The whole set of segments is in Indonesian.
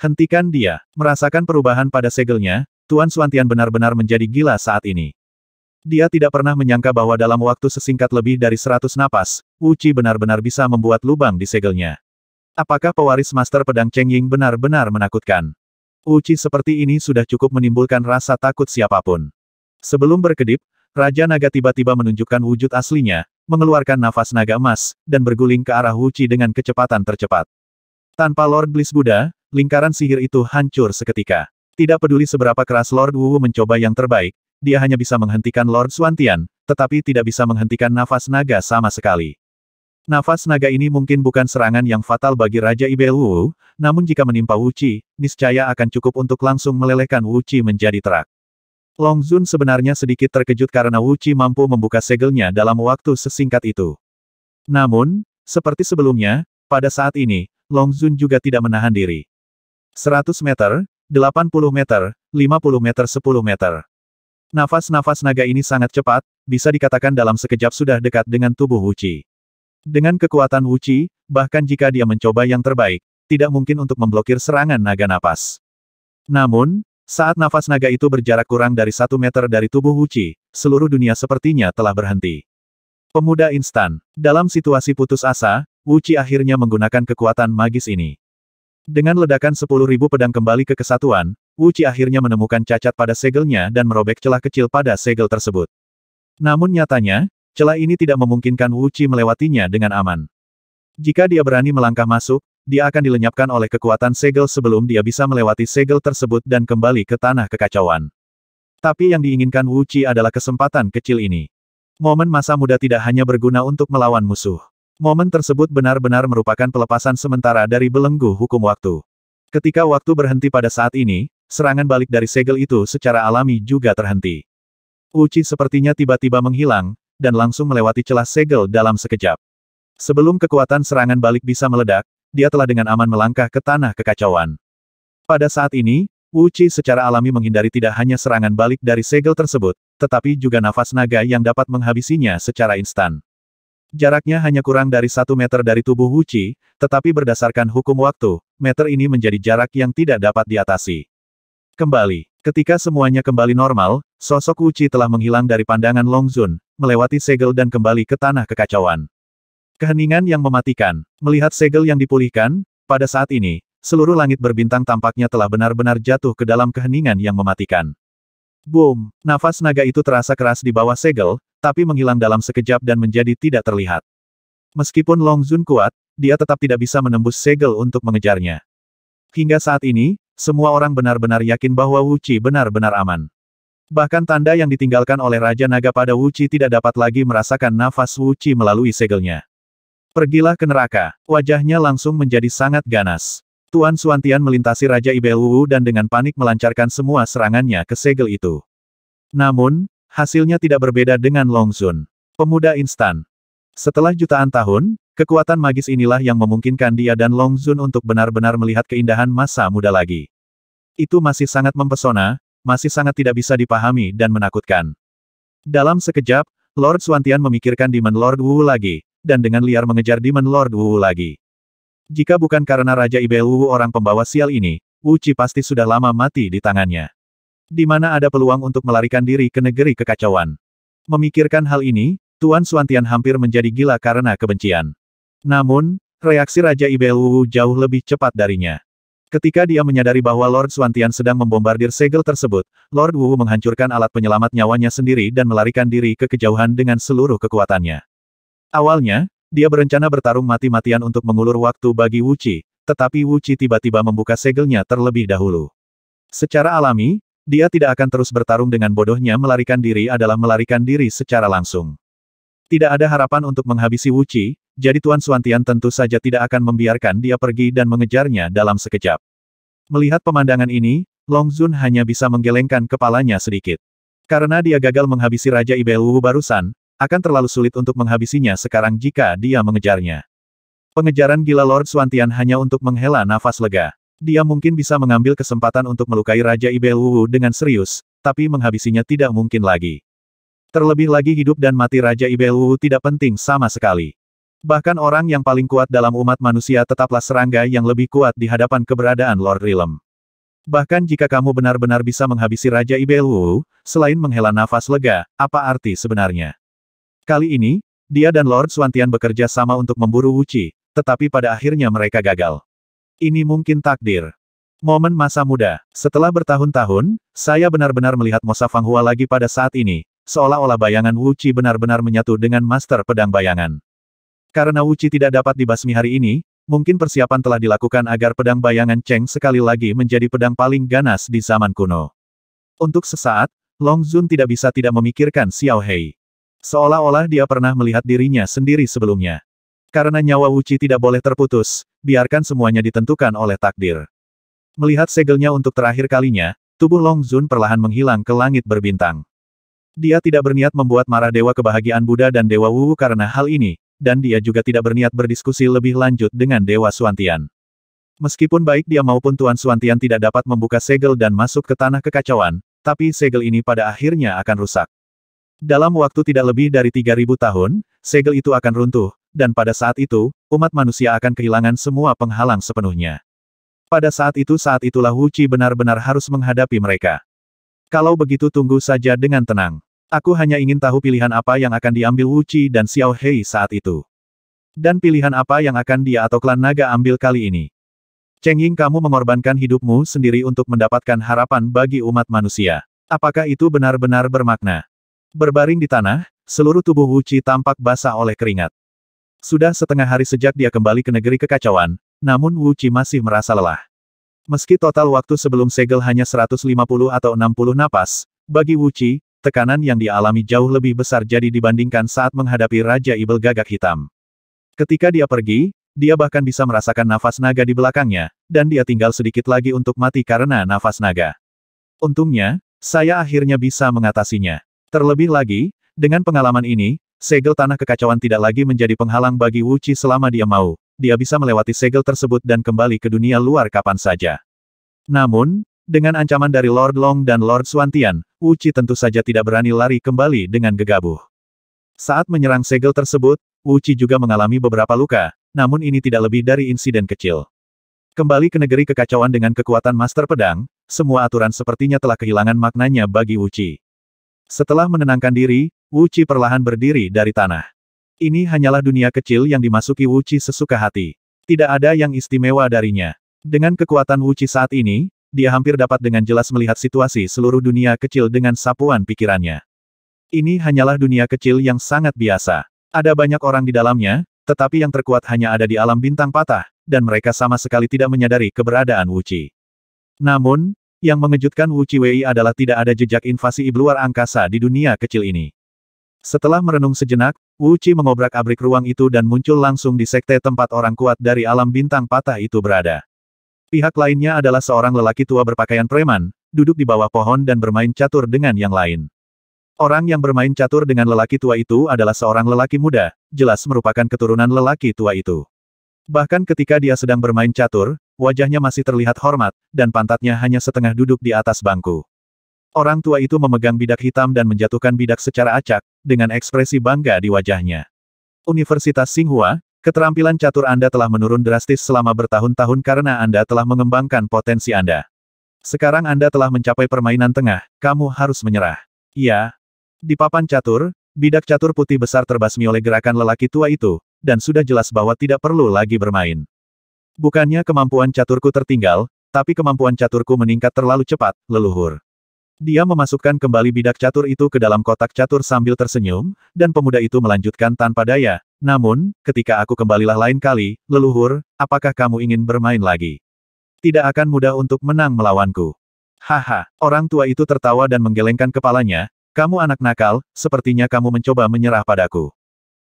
Hentikan dia. Merasakan perubahan pada segelnya, Tuan Suantian benar-benar menjadi gila saat ini. Dia tidak pernah menyangka bahwa dalam waktu sesingkat lebih dari seratus napas, Uci benar-benar bisa membuat lubang di segelnya. Apakah pewaris Master Pedang Cheng Ying benar-benar menakutkan? Uci seperti ini sudah cukup menimbulkan rasa takut siapapun. Sebelum berkedip, Raja Naga tiba-tiba menunjukkan wujud aslinya, mengeluarkan nafas naga emas, dan berguling ke arah Uci dengan kecepatan tercepat. Tanpa Lord Bliss Buddha, lingkaran sihir itu hancur seketika. Tidak peduli seberapa keras Lord Wu mencoba yang terbaik, dia hanya bisa menghentikan Lord Suantian, tetapi tidak bisa menghentikan nafas naga sama sekali. Nafas naga ini mungkin bukan serangan yang fatal bagi Raja Ibel Wu, namun jika menimpa Wu Qi, niscaya akan cukup untuk langsung melelehkan Wu Qi menjadi terak. Long Zun sebenarnya sedikit terkejut karena Wu Qi mampu membuka segelnya dalam waktu sesingkat itu. Namun, seperti sebelumnya, pada saat ini, Long Zun juga tidak menahan diri. 100 meter, 80 meter, 50 meter 10 meter. Nafas-nafas naga ini sangat cepat, bisa dikatakan dalam sekejap sudah dekat dengan tubuh Wuci. Dengan kekuatan Wuci, bahkan jika dia mencoba yang terbaik, tidak mungkin untuk memblokir serangan naga napas. Namun, saat nafas naga itu berjarak kurang dari satu meter dari tubuh Wuci, seluruh dunia sepertinya telah berhenti. Pemuda instan, dalam situasi putus asa, Wuci akhirnya menggunakan kekuatan magis ini. Dengan ledakan 10.000 pedang kembali ke kesatuan, Wu Qi akhirnya menemukan cacat pada segelnya dan merobek celah kecil pada segel tersebut. Namun nyatanya, celah ini tidak memungkinkan Wu Qi melewatinya dengan aman. Jika dia berani melangkah masuk, dia akan dilenyapkan oleh kekuatan segel sebelum dia bisa melewati segel tersebut dan kembali ke tanah kekacauan. Tapi yang diinginkan Wu Qi adalah kesempatan kecil ini. Momen masa muda tidak hanya berguna untuk melawan musuh. Momen tersebut benar-benar merupakan pelepasan sementara dari belenggu hukum waktu. Ketika waktu berhenti pada saat ini, serangan balik dari segel itu secara alami juga terhenti. Uci sepertinya tiba-tiba menghilang, dan langsung melewati celah segel dalam sekejap. Sebelum kekuatan serangan balik bisa meledak, dia telah dengan aman melangkah ke tanah kekacauan. Pada saat ini, Uci secara alami menghindari tidak hanya serangan balik dari segel tersebut, tetapi juga nafas naga yang dapat menghabisinya secara instan. Jaraknya hanya kurang dari satu meter dari tubuh Wuci, tetapi berdasarkan hukum waktu, meter ini menjadi jarak yang tidak dapat diatasi. Kembali, ketika semuanya kembali normal, sosok Wuci telah menghilang dari pandangan Longzun, melewati segel dan kembali ke tanah kekacauan. Keheningan yang mematikan, melihat segel yang dipulihkan, pada saat ini, seluruh langit berbintang tampaknya telah benar-benar jatuh ke dalam keheningan yang mematikan. Boom! Nafas naga itu terasa keras di bawah segel, tapi menghilang dalam sekejap dan menjadi tidak terlihat. Meskipun Long Zun kuat, dia tetap tidak bisa menembus segel untuk mengejarnya. Hingga saat ini, semua orang benar-benar yakin bahwa Wu Qi benar-benar aman. Bahkan tanda yang ditinggalkan oleh Raja Naga pada Wu Qi tidak dapat lagi merasakan nafas Wu Qi melalui segelnya. Pergilah ke neraka, wajahnya langsung menjadi sangat ganas. Tuan Suantian melintasi Raja Ibel dan dengan panik melancarkan semua serangannya ke segel itu. Namun, hasilnya tidak berbeda dengan Longzun, Pemuda instan. Setelah jutaan tahun, kekuatan magis inilah yang memungkinkan dia dan Longzun untuk benar-benar melihat keindahan masa muda lagi. Itu masih sangat mempesona, masih sangat tidak bisa dipahami dan menakutkan. Dalam sekejap, Lord Suantian memikirkan Demon Lord Wu lagi, dan dengan liar mengejar Demon Lord Wu lagi. Jika bukan karena Raja Ibelu orang pembawa sial ini, Wu Qi pasti sudah lama mati di tangannya. Di mana ada peluang untuk melarikan diri ke negeri kekacauan. Memikirkan hal ini, Tuan Suantian hampir menjadi gila karena kebencian. Namun, reaksi Raja Ibelu jauh lebih cepat darinya. Ketika dia menyadari bahwa Lord Suantian sedang membombardir segel tersebut, Lord Wu menghancurkan alat penyelamat nyawanya sendiri dan melarikan diri ke kejauhan dengan seluruh kekuatannya. Awalnya, dia berencana bertarung mati-matian untuk mengulur waktu bagi Wuchi, tetapi Wuchi tiba-tiba membuka segelnya terlebih dahulu. Secara alami, dia tidak akan terus bertarung dengan bodohnya melarikan diri adalah melarikan diri secara langsung. Tidak ada harapan untuk menghabisi Wuchi, jadi Tuan Suantian tentu saja tidak akan membiarkan dia pergi dan mengejarnya dalam sekejap. Melihat pemandangan ini, Long Zun hanya bisa menggelengkan kepalanya sedikit. Karena dia gagal menghabisi Raja Ibelu barusan, akan terlalu sulit untuk menghabisinya sekarang jika dia mengejarnya. Pengejaran gila Lord Swantian hanya untuk menghela nafas lega. Dia mungkin bisa mengambil kesempatan untuk melukai Raja Ibel Wu dengan serius, tapi menghabisinya tidak mungkin lagi. Terlebih lagi hidup dan mati Raja Ibel Wu tidak penting sama sekali. Bahkan orang yang paling kuat dalam umat manusia tetaplah serangga yang lebih kuat di hadapan keberadaan Lord Rilem. Bahkan jika kamu benar-benar bisa menghabisi Raja Ibel Wu, selain menghela nafas lega, apa arti sebenarnya? Kali ini, dia dan Lord Suantian bekerja sama untuk memburu Wuci, tetapi pada akhirnya mereka gagal. Ini mungkin takdir. Momen masa muda. Setelah bertahun-tahun, saya benar-benar melihat Mosa Hua lagi pada saat ini, seolah-olah bayangan Wuci benar-benar menyatu dengan Master Pedang Bayangan. Karena Wuci tidak dapat dibasmi hari ini, mungkin persiapan telah dilakukan agar pedang bayangan Cheng sekali lagi menjadi pedang paling ganas di zaman kuno. Untuk sesaat, Long Zun tidak bisa tidak memikirkan Xiao Hei. Seolah-olah dia pernah melihat dirinya sendiri sebelumnya. Karena nyawa Wuci tidak boleh terputus, biarkan semuanya ditentukan oleh takdir. Melihat segelnya untuk terakhir kalinya, tubuh Long Zun perlahan menghilang ke langit berbintang. Dia tidak berniat membuat marah Dewa Kebahagiaan Buddha dan Dewa Wu karena hal ini, dan dia juga tidak berniat berdiskusi lebih lanjut dengan Dewa Suantian. Meskipun baik dia maupun Tuan Suantian tidak dapat membuka segel dan masuk ke tanah kekacauan, tapi segel ini pada akhirnya akan rusak. Dalam waktu tidak lebih dari 3.000 tahun, segel itu akan runtuh, dan pada saat itu, umat manusia akan kehilangan semua penghalang sepenuhnya. Pada saat itu saat itulah Wu Qi benar-benar harus menghadapi mereka. Kalau begitu tunggu saja dengan tenang. Aku hanya ingin tahu pilihan apa yang akan diambil Wu Qi dan Xiao Hei saat itu. Dan pilihan apa yang akan dia atau klan naga ambil kali ini. Cheng Ying kamu mengorbankan hidupmu sendiri untuk mendapatkan harapan bagi umat manusia. Apakah itu benar-benar bermakna? Berbaring di tanah, seluruh tubuh Wuci tampak basah oleh keringat. Sudah setengah hari sejak dia kembali ke negeri kekacauan, namun Wuci masih merasa lelah. Meski total waktu sebelum segel hanya 150 atau 60 napas, bagi Wuci, tekanan yang dialami jauh lebih besar jadi dibandingkan saat menghadapi Raja Ibel Gagak Hitam. Ketika dia pergi, dia bahkan bisa merasakan nafas naga di belakangnya, dan dia tinggal sedikit lagi untuk mati karena nafas naga. Untungnya, saya akhirnya bisa mengatasinya. Terlebih lagi, dengan pengalaman ini, segel tanah kekacauan tidak lagi menjadi penghalang bagi Wu Qi selama dia mau, dia bisa melewati segel tersebut dan kembali ke dunia luar kapan saja. Namun, dengan ancaman dari Lord Long dan Lord Swantian, Wu Qi tentu saja tidak berani lari kembali dengan gegabah. Saat menyerang segel tersebut, Wu Qi juga mengalami beberapa luka, namun ini tidak lebih dari insiden kecil. Kembali ke negeri kekacauan dengan kekuatan Master Pedang, semua aturan sepertinya telah kehilangan maknanya bagi Wu Qi. Setelah menenangkan diri, Wu Qi perlahan berdiri dari tanah. Ini hanyalah dunia kecil yang dimasuki Wu Qi sesuka hati. Tidak ada yang istimewa darinya. Dengan kekuatan Wu Qi saat ini, dia hampir dapat dengan jelas melihat situasi seluruh dunia kecil dengan sapuan pikirannya. Ini hanyalah dunia kecil yang sangat biasa. Ada banyak orang di dalamnya, tetapi yang terkuat hanya ada di alam bintang patah, dan mereka sama sekali tidak menyadari keberadaan Wu Qi. Namun, yang mengejutkan Wu Chiwei adalah tidak ada jejak invasi ibluar angkasa di dunia kecil ini. Setelah merenung sejenak, Wu Chi mengobrak-abrik ruang itu dan muncul langsung di sekte tempat orang kuat dari alam bintang patah itu berada. Pihak lainnya adalah seorang lelaki tua berpakaian preman, duduk di bawah pohon dan bermain catur dengan yang lain. Orang yang bermain catur dengan lelaki tua itu adalah seorang lelaki muda, jelas merupakan keturunan lelaki tua itu. Bahkan ketika dia sedang bermain catur, wajahnya masih terlihat hormat, dan pantatnya hanya setengah duduk di atas bangku. Orang tua itu memegang bidak hitam dan menjatuhkan bidak secara acak, dengan ekspresi bangga di wajahnya. Universitas Singhua, keterampilan catur Anda telah menurun drastis selama bertahun-tahun karena Anda telah mengembangkan potensi Anda. Sekarang Anda telah mencapai permainan tengah, kamu harus menyerah. Iya. Di papan catur, bidak catur putih besar terbasmi oleh gerakan lelaki tua itu, dan sudah jelas bahwa tidak perlu lagi bermain. Bukannya kemampuan caturku tertinggal, tapi kemampuan caturku meningkat terlalu cepat, leluhur. Dia memasukkan kembali bidak catur itu ke dalam kotak catur sambil tersenyum, dan pemuda itu melanjutkan tanpa daya. Namun, ketika aku kembalilah lain kali, leluhur, apakah kamu ingin bermain lagi? Tidak akan mudah untuk menang melawanku. Haha, orang tua itu tertawa dan menggelengkan kepalanya, kamu anak nakal, sepertinya kamu mencoba menyerah padaku.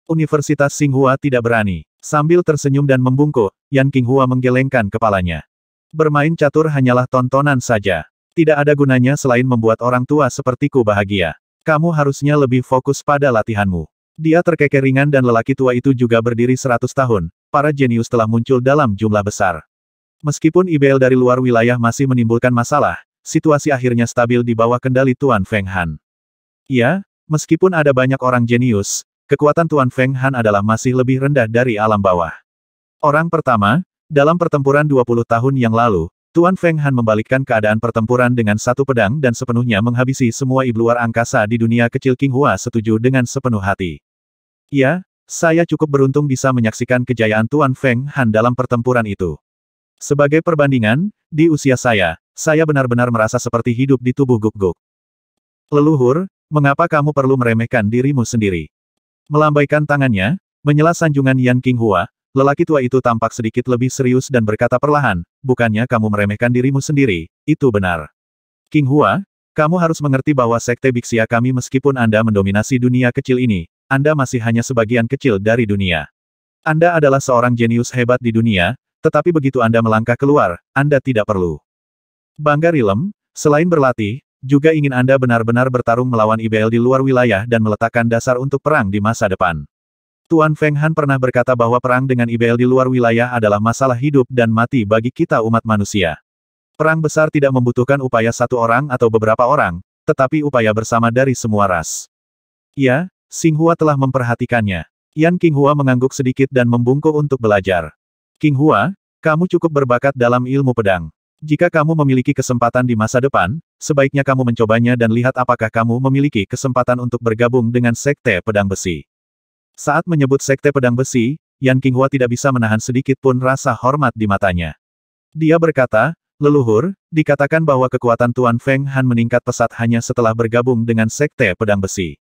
Universitas Singhua tidak berani. Sambil tersenyum dan membungkuk, Yan Qinghua menggelengkan kepalanya. Bermain catur hanyalah tontonan saja. Tidak ada gunanya selain membuat orang tua sepertiku bahagia. Kamu harusnya lebih fokus pada latihanmu. Dia terkekeh ringan dan lelaki tua itu juga berdiri 100 tahun, para jenius telah muncul dalam jumlah besar. Meskipun ibel dari luar wilayah masih menimbulkan masalah, situasi akhirnya stabil di bawah kendali Tuan Feng Han. Ya, meskipun ada banyak orang jenius, Kekuatan Tuan Feng Han adalah masih lebih rendah dari alam bawah. Orang pertama, dalam pertempuran 20 tahun yang lalu, Tuan Feng Han membalikkan keadaan pertempuran dengan satu pedang dan sepenuhnya menghabisi semua luar angkasa di dunia kecil King Hua setuju dengan sepenuh hati. Ya, saya cukup beruntung bisa menyaksikan kejayaan Tuan Feng Han dalam pertempuran itu. Sebagai perbandingan, di usia saya, saya benar-benar merasa seperti hidup di tubuh guk-guk. Leluhur, mengapa kamu perlu meremehkan dirimu sendiri? Melambaikan tangannya, menyela sanjungan Yan King Hua, lelaki tua itu tampak sedikit lebih serius dan berkata perlahan, bukannya kamu meremehkan dirimu sendiri, itu benar. King Hua, kamu harus mengerti bahwa Sekte Bixia kami meskipun Anda mendominasi dunia kecil ini, Anda masih hanya sebagian kecil dari dunia. Anda adalah seorang jenius hebat di dunia, tetapi begitu Anda melangkah keluar, Anda tidak perlu. Bangga Rilem, selain berlatih, juga ingin Anda benar-benar bertarung melawan IBL di luar wilayah dan meletakkan dasar untuk perang di masa depan. Tuan Feng Han pernah berkata bahwa perang dengan IBL di luar wilayah adalah masalah hidup dan mati bagi kita umat manusia. Perang besar tidak membutuhkan upaya satu orang atau beberapa orang, tetapi upaya bersama dari semua ras. Ya, Hua telah memperhatikannya. Yan King Hua mengangguk sedikit dan membungkuk untuk belajar. King Hua, kamu cukup berbakat dalam ilmu pedang. Jika kamu memiliki kesempatan di masa depan, sebaiknya kamu mencobanya dan lihat apakah kamu memiliki kesempatan untuk bergabung dengan Sekte Pedang Besi. Saat menyebut Sekte Pedang Besi, Yan Qinghua tidak bisa menahan sedikit pun rasa hormat di matanya. Dia berkata, leluhur, dikatakan bahwa kekuatan Tuan Feng Han meningkat pesat hanya setelah bergabung dengan Sekte Pedang Besi.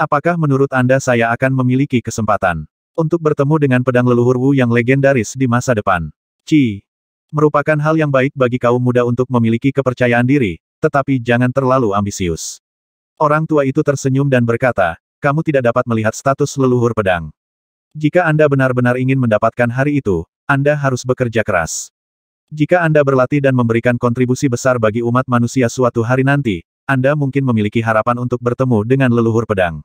Apakah menurut Anda saya akan memiliki kesempatan untuk bertemu dengan pedang leluhur Wu yang legendaris di masa depan? Ci, Merupakan hal yang baik bagi kaum muda untuk memiliki kepercayaan diri, tetapi jangan terlalu ambisius. Orang tua itu tersenyum dan berkata, kamu tidak dapat melihat status leluhur pedang. Jika Anda benar-benar ingin mendapatkan hari itu, Anda harus bekerja keras. Jika Anda berlatih dan memberikan kontribusi besar bagi umat manusia suatu hari nanti, Anda mungkin memiliki harapan untuk bertemu dengan leluhur pedang.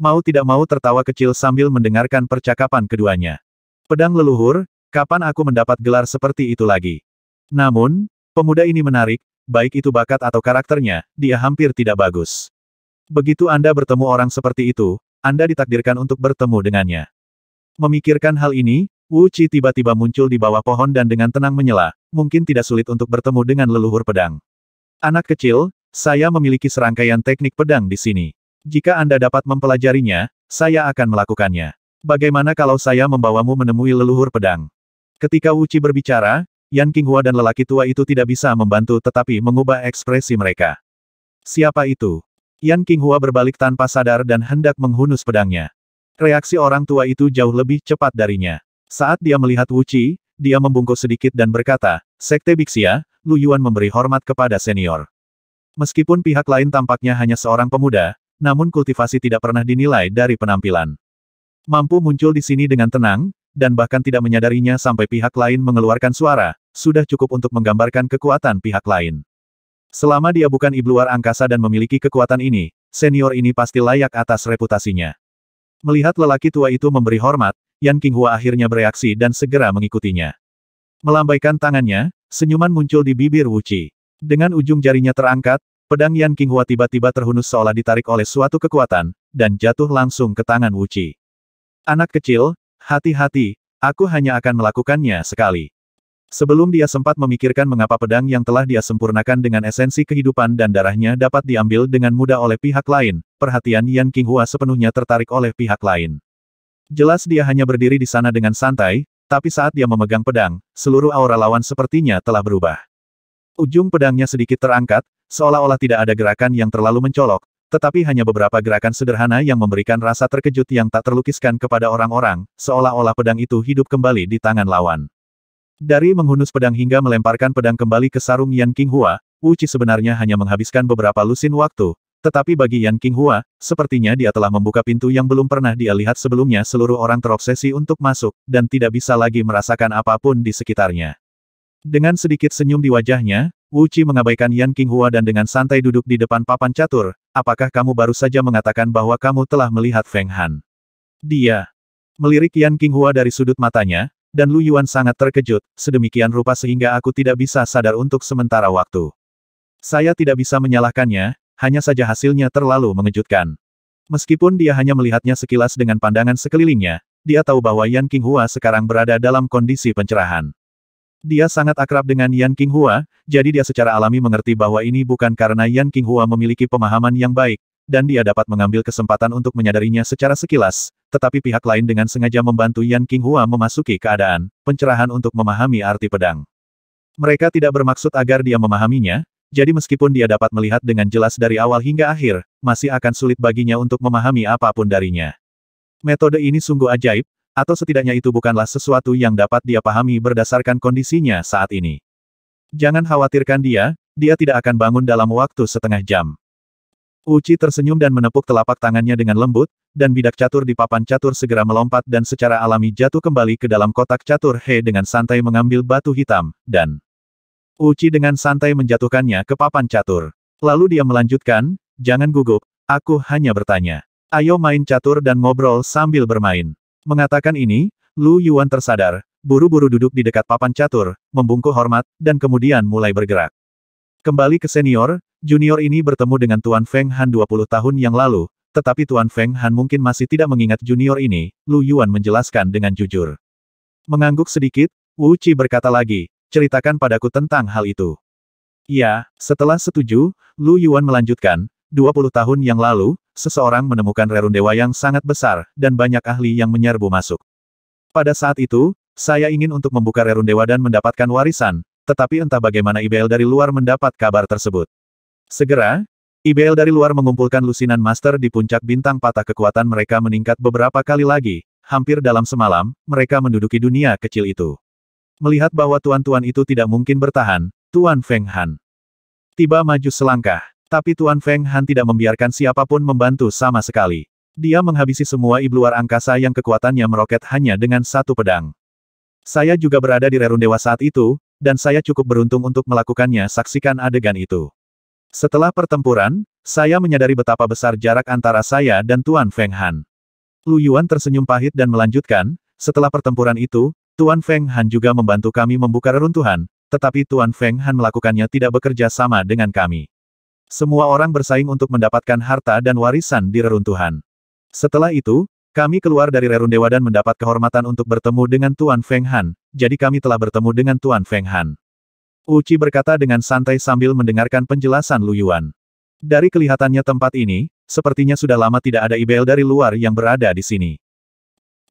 Mau tidak mau tertawa kecil sambil mendengarkan percakapan keduanya. Pedang leluhur, Kapan aku mendapat gelar seperti itu lagi? Namun, pemuda ini menarik, baik itu bakat atau karakternya, dia hampir tidak bagus. Begitu Anda bertemu orang seperti itu, Anda ditakdirkan untuk bertemu dengannya. Memikirkan hal ini, Wu Qi tiba-tiba muncul di bawah pohon dan dengan tenang menyela, mungkin tidak sulit untuk bertemu dengan leluhur pedang. Anak kecil, saya memiliki serangkaian teknik pedang di sini. Jika Anda dapat mempelajarinya, saya akan melakukannya. Bagaimana kalau saya membawamu menemui leluhur pedang? Ketika Wu berbicara, Yan Qinghua dan lelaki tua itu tidak bisa membantu tetapi mengubah ekspresi mereka. Siapa itu? Yan Qinghua berbalik tanpa sadar dan hendak menghunus pedangnya. Reaksi orang tua itu jauh lebih cepat darinya. Saat dia melihat Wuci, dia membungkuk sedikit dan berkata, Sekte Bixia, Lu Yuan memberi hormat kepada senior. Meskipun pihak lain tampaknya hanya seorang pemuda, namun kultivasi tidak pernah dinilai dari penampilan. Mampu muncul di sini dengan tenang, dan bahkan tidak menyadarinya sampai pihak lain mengeluarkan suara, sudah cukup untuk menggambarkan kekuatan pihak lain. Selama dia bukan ibluar angkasa dan memiliki kekuatan ini, senior ini pasti layak atas reputasinya. Melihat lelaki tua itu memberi hormat, Yan King Hua akhirnya bereaksi dan segera mengikutinya. Melambaikan tangannya, senyuman muncul di bibir Wuci. Dengan ujung jarinya terangkat, pedang Yan King Hua tiba-tiba terhunus seolah ditarik oleh suatu kekuatan, dan jatuh langsung ke tangan Wuci. Anak kecil, Hati-hati, aku hanya akan melakukannya sekali. Sebelum dia sempat memikirkan mengapa pedang yang telah dia sempurnakan dengan esensi kehidupan dan darahnya dapat diambil dengan mudah oleh pihak lain, perhatian Yan King Hua sepenuhnya tertarik oleh pihak lain. Jelas dia hanya berdiri di sana dengan santai, tapi saat dia memegang pedang, seluruh aura lawan sepertinya telah berubah. Ujung pedangnya sedikit terangkat, seolah-olah tidak ada gerakan yang terlalu mencolok, tetapi hanya beberapa gerakan sederhana yang memberikan rasa terkejut yang tak terlukiskan kepada orang-orang, seolah-olah pedang itu hidup kembali di tangan lawan. Dari menghunus pedang hingga melemparkan pedang kembali ke sarung Yan King Hua, Wu Qi sebenarnya hanya menghabiskan beberapa lusin waktu, tetapi bagi Yan King Hua, sepertinya dia telah membuka pintu yang belum pernah dia lihat sebelumnya seluruh orang terobsesi untuk masuk, dan tidak bisa lagi merasakan apapun di sekitarnya. Dengan sedikit senyum di wajahnya, Wu Qi mengabaikan Yan King Hua dan dengan santai duduk di depan papan catur, apakah kamu baru saja mengatakan bahwa kamu telah melihat Feng Han? Dia melirik Yan King Hua dari sudut matanya, dan Lu Yuan sangat terkejut, sedemikian rupa sehingga aku tidak bisa sadar untuk sementara waktu. Saya tidak bisa menyalahkannya, hanya saja hasilnya terlalu mengejutkan. Meskipun dia hanya melihatnya sekilas dengan pandangan sekelilingnya, dia tahu bahwa Yan King Hua sekarang berada dalam kondisi pencerahan. Dia sangat akrab dengan Yan King Hua, jadi dia secara alami mengerti bahwa ini bukan karena Yan King Hua memiliki pemahaman yang baik, dan dia dapat mengambil kesempatan untuk menyadarinya secara sekilas, tetapi pihak lain dengan sengaja membantu Yan King Hua memasuki keadaan, pencerahan untuk memahami arti pedang. Mereka tidak bermaksud agar dia memahaminya, jadi meskipun dia dapat melihat dengan jelas dari awal hingga akhir, masih akan sulit baginya untuk memahami apapun darinya. Metode ini sungguh ajaib, atau setidaknya itu bukanlah sesuatu yang dapat dia pahami berdasarkan kondisinya saat ini. Jangan khawatirkan dia, dia tidak akan bangun dalam waktu setengah jam. Uci tersenyum dan menepuk telapak tangannya dengan lembut, dan bidak catur di papan catur segera melompat dan secara alami jatuh kembali ke dalam kotak catur He dengan santai mengambil batu hitam, dan Uci dengan santai menjatuhkannya ke papan catur. Lalu dia melanjutkan, jangan gugup, aku hanya bertanya. Ayo main catur dan ngobrol sambil bermain. Mengatakan ini, Lu Yuan tersadar, buru-buru duduk di dekat papan catur, membungkuk hormat, dan kemudian mulai bergerak. Kembali ke senior, junior ini bertemu dengan Tuan Feng Han 20 tahun yang lalu, tetapi Tuan Feng Han mungkin masih tidak mengingat junior ini, Lu Yuan menjelaskan dengan jujur. Mengangguk sedikit, Wu Qi berkata lagi, ceritakan padaku tentang hal itu. Ya, setelah setuju, Lu Yuan melanjutkan, 20 tahun yang lalu, seseorang menemukan rerun dewa yang sangat besar, dan banyak ahli yang menyerbu masuk. Pada saat itu, saya ingin untuk membuka rerun dewa dan mendapatkan warisan, tetapi entah bagaimana IBL dari luar mendapat kabar tersebut. Segera, IBL dari luar mengumpulkan lusinan master di puncak bintang patah kekuatan mereka meningkat beberapa kali lagi, hampir dalam semalam, mereka menduduki dunia kecil itu. Melihat bahwa tuan-tuan itu tidak mungkin bertahan, Tuan Feng Han. Tiba maju selangkah. Tapi Tuan Feng Han tidak membiarkan siapapun membantu sama sekali. Dia menghabisi semua ibluar angkasa yang kekuatannya meroket hanya dengan satu pedang. Saya juga berada di Rerundewa saat itu, dan saya cukup beruntung untuk melakukannya saksikan adegan itu. Setelah pertempuran, saya menyadari betapa besar jarak antara saya dan Tuan Feng Han. Lu Yuan tersenyum pahit dan melanjutkan, setelah pertempuran itu, Tuan Feng Han juga membantu kami membuka reruntuhan, tetapi Tuan Feng Han melakukannya tidak bekerja sama dengan kami. Semua orang bersaing untuk mendapatkan harta dan warisan di reruntuhan. Setelah itu, kami keluar dari Rerundewa dan mendapat kehormatan untuk bertemu dengan Tuan Feng Han, jadi kami telah bertemu dengan Tuan Feng Han. Uci berkata dengan santai sambil mendengarkan penjelasan Lu Luyuan. Dari kelihatannya tempat ini, sepertinya sudah lama tidak ada ibel dari luar yang berada di sini.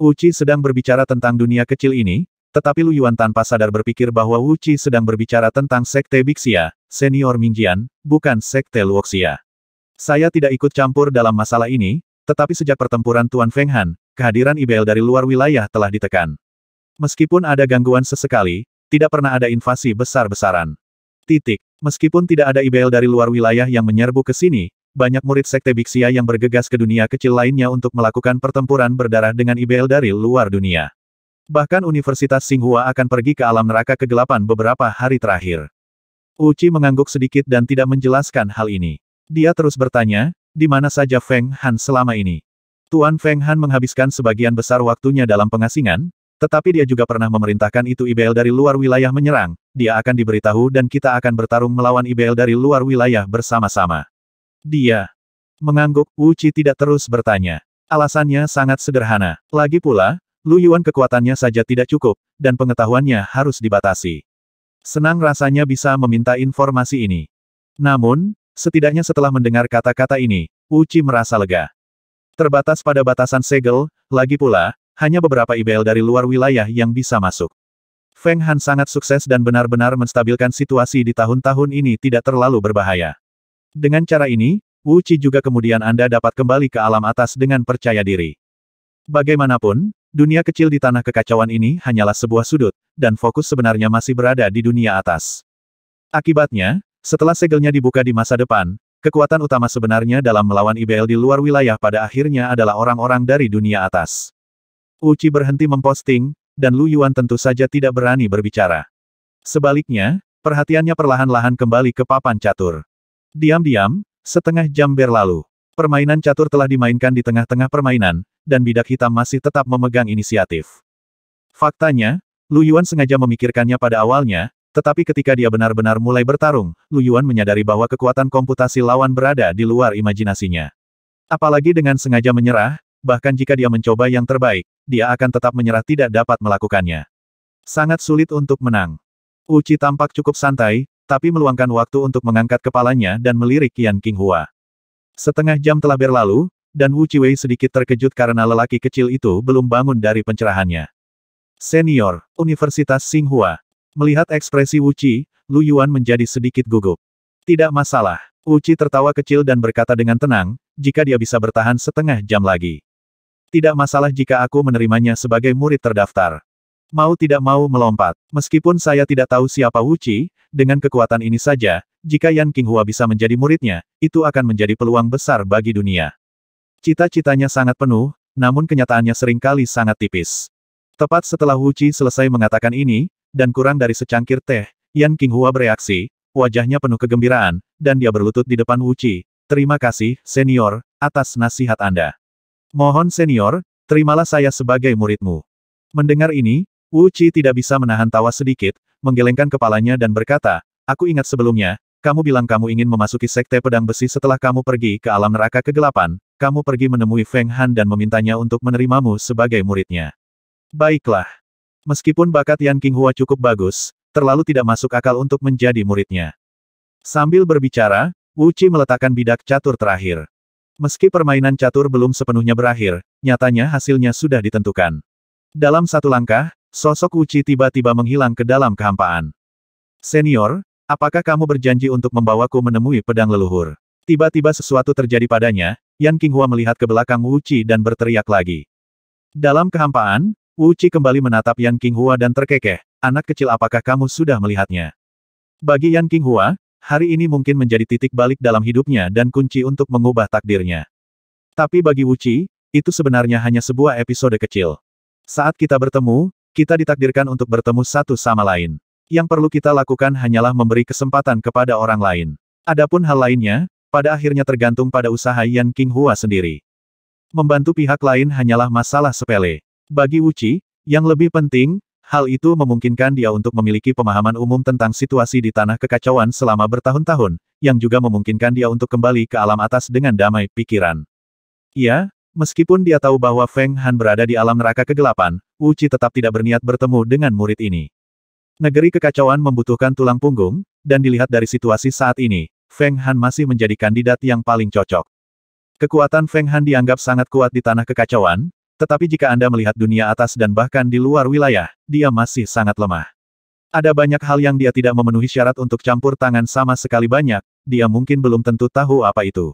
Uci sedang berbicara tentang dunia kecil ini, tetapi Lu Yuan tanpa sadar berpikir bahwa Wu Qi sedang berbicara tentang Sekte Bixia, senior Mingjian, bukan Sekte Luoxia. Saya tidak ikut campur dalam masalah ini, tetapi sejak pertempuran Tuan Feng Han, kehadiran ibel dari luar wilayah telah ditekan. Meskipun ada gangguan sesekali, tidak pernah ada invasi besar-besaran. Titik. Meskipun tidak ada ibel dari luar wilayah yang menyerbu ke sini, banyak murid Sekte Bixia yang bergegas ke dunia kecil lainnya untuk melakukan pertempuran berdarah dengan ibel dari luar dunia. Bahkan Universitas Singhua akan pergi ke alam neraka kegelapan beberapa hari terakhir. Uci mengangguk sedikit dan tidak menjelaskan hal ini. Dia terus bertanya, di mana saja Feng Han selama ini? Tuan Feng Han menghabiskan sebagian besar waktunya dalam pengasingan, tetapi dia juga pernah memerintahkan itu IBL dari luar wilayah menyerang, dia akan diberitahu dan kita akan bertarung melawan IBL dari luar wilayah bersama-sama. Dia mengangguk, Uci tidak terus bertanya. Alasannya sangat sederhana. Lagi pula, Lu Yuan kekuatannya saja tidak cukup, dan pengetahuannya harus dibatasi. Senang rasanya bisa meminta informasi ini. Namun, setidaknya setelah mendengar kata-kata ini, Uci merasa lega. Terbatas pada batasan segel, lagi pula, hanya beberapa IBL dari luar wilayah yang bisa masuk. Feng Han sangat sukses dan benar-benar menstabilkan situasi di tahun-tahun ini tidak terlalu berbahaya. Dengan cara ini, Wu Qi juga kemudian Anda dapat kembali ke alam atas dengan percaya diri. Bagaimanapun, Dunia kecil di tanah kekacauan ini hanyalah sebuah sudut, dan fokus sebenarnya masih berada di dunia atas. Akibatnya, setelah segelnya dibuka di masa depan, kekuatan utama sebenarnya dalam melawan IBL di luar wilayah pada akhirnya adalah orang-orang dari dunia atas. Uci berhenti memposting, dan Lu Yuan tentu saja tidak berani berbicara. Sebaliknya, perhatiannya perlahan-lahan kembali ke papan catur. Diam-diam, setengah jam berlalu. Permainan catur telah dimainkan di tengah-tengah permainan, dan bidak hitam masih tetap memegang inisiatif. Faktanya, Lu Yuan sengaja memikirkannya pada awalnya, tetapi ketika dia benar-benar mulai bertarung, Lu Yuan menyadari bahwa kekuatan komputasi lawan berada di luar imajinasinya. Apalagi dengan sengaja menyerah, bahkan jika dia mencoba yang terbaik, dia akan tetap menyerah tidak dapat melakukannya. Sangat sulit untuk menang. Uci tampak cukup santai, tapi meluangkan waktu untuk mengangkat kepalanya dan melirik King Hua. Setengah jam telah berlalu, dan Wu Chiwei sedikit terkejut karena lelaki kecil itu belum bangun dari pencerahannya. Senior, Universitas Singhua. Melihat ekspresi Wu Chi, Lu Yuan menjadi sedikit gugup. Tidak masalah. Wu Chi tertawa kecil dan berkata dengan tenang, jika dia bisa bertahan setengah jam lagi. Tidak masalah jika aku menerimanya sebagai murid terdaftar. Mau tidak mau melompat. Meskipun saya tidak tahu siapa Wuchi, dengan kekuatan ini saja, jika Yan King Hua bisa menjadi muridnya, itu akan menjadi peluang besar bagi dunia. Cita-citanya sangat penuh, namun kenyataannya seringkali sangat tipis. Tepat setelah Wuchi selesai mengatakan ini, dan kurang dari secangkir teh, Yan King Hua bereaksi, wajahnya penuh kegembiraan, dan dia berlutut di depan Wuchi. Terima kasih, senior, atas nasihat Anda. Mohon senior, terimalah saya sebagai muridmu. Mendengar ini, Wu Qi tidak bisa menahan tawa sedikit, menggelengkan kepalanya dan berkata, Aku ingat sebelumnya, kamu bilang kamu ingin memasuki sekte pedang besi setelah kamu pergi ke alam neraka kegelapan, kamu pergi menemui Feng Han dan memintanya untuk menerimamu sebagai muridnya. Baiklah. Meskipun bakat Yan King Hua cukup bagus, terlalu tidak masuk akal untuk menjadi muridnya. Sambil berbicara, Wu Qi meletakkan bidak catur terakhir. Meski permainan catur belum sepenuhnya berakhir, nyatanya hasilnya sudah ditentukan. Dalam satu langkah, Sosok Uci tiba-tiba menghilang ke dalam kehampaan. Senior, apakah kamu berjanji untuk membawaku menemui pedang leluhur? Tiba-tiba sesuatu terjadi padanya, Yan Qinghua melihat ke belakang Uci dan berteriak lagi. Dalam kehampaan, Uci kembali menatap Yan Qinghua dan terkekeh, anak kecil apakah kamu sudah melihatnya? Bagi Yan Qinghua, hari ini mungkin menjadi titik balik dalam hidupnya dan kunci untuk mengubah takdirnya. Tapi bagi Wuci, itu sebenarnya hanya sebuah episode kecil. Saat kita bertemu, kita ditakdirkan untuk bertemu satu sama lain. Yang perlu kita lakukan hanyalah memberi kesempatan kepada orang lain. Adapun hal lainnya, pada akhirnya tergantung pada usaha Yan King Hua sendiri. Membantu pihak lain hanyalah masalah sepele. Bagi Wuci, yang lebih penting, hal itu memungkinkan dia untuk memiliki pemahaman umum tentang situasi di tanah kekacauan selama bertahun-tahun, yang juga memungkinkan dia untuk kembali ke alam atas dengan damai pikiran. Ya. Meskipun dia tahu bahwa Feng Han berada di alam neraka kegelapan, Wu Qi tetap tidak berniat bertemu dengan murid ini. Negeri kekacauan membutuhkan tulang punggung, dan dilihat dari situasi saat ini, Feng Han masih menjadi kandidat yang paling cocok. Kekuatan Feng Han dianggap sangat kuat di tanah kekacauan, tetapi jika Anda melihat dunia atas dan bahkan di luar wilayah, dia masih sangat lemah. Ada banyak hal yang dia tidak memenuhi syarat untuk campur tangan sama sekali banyak, dia mungkin belum tentu tahu apa itu.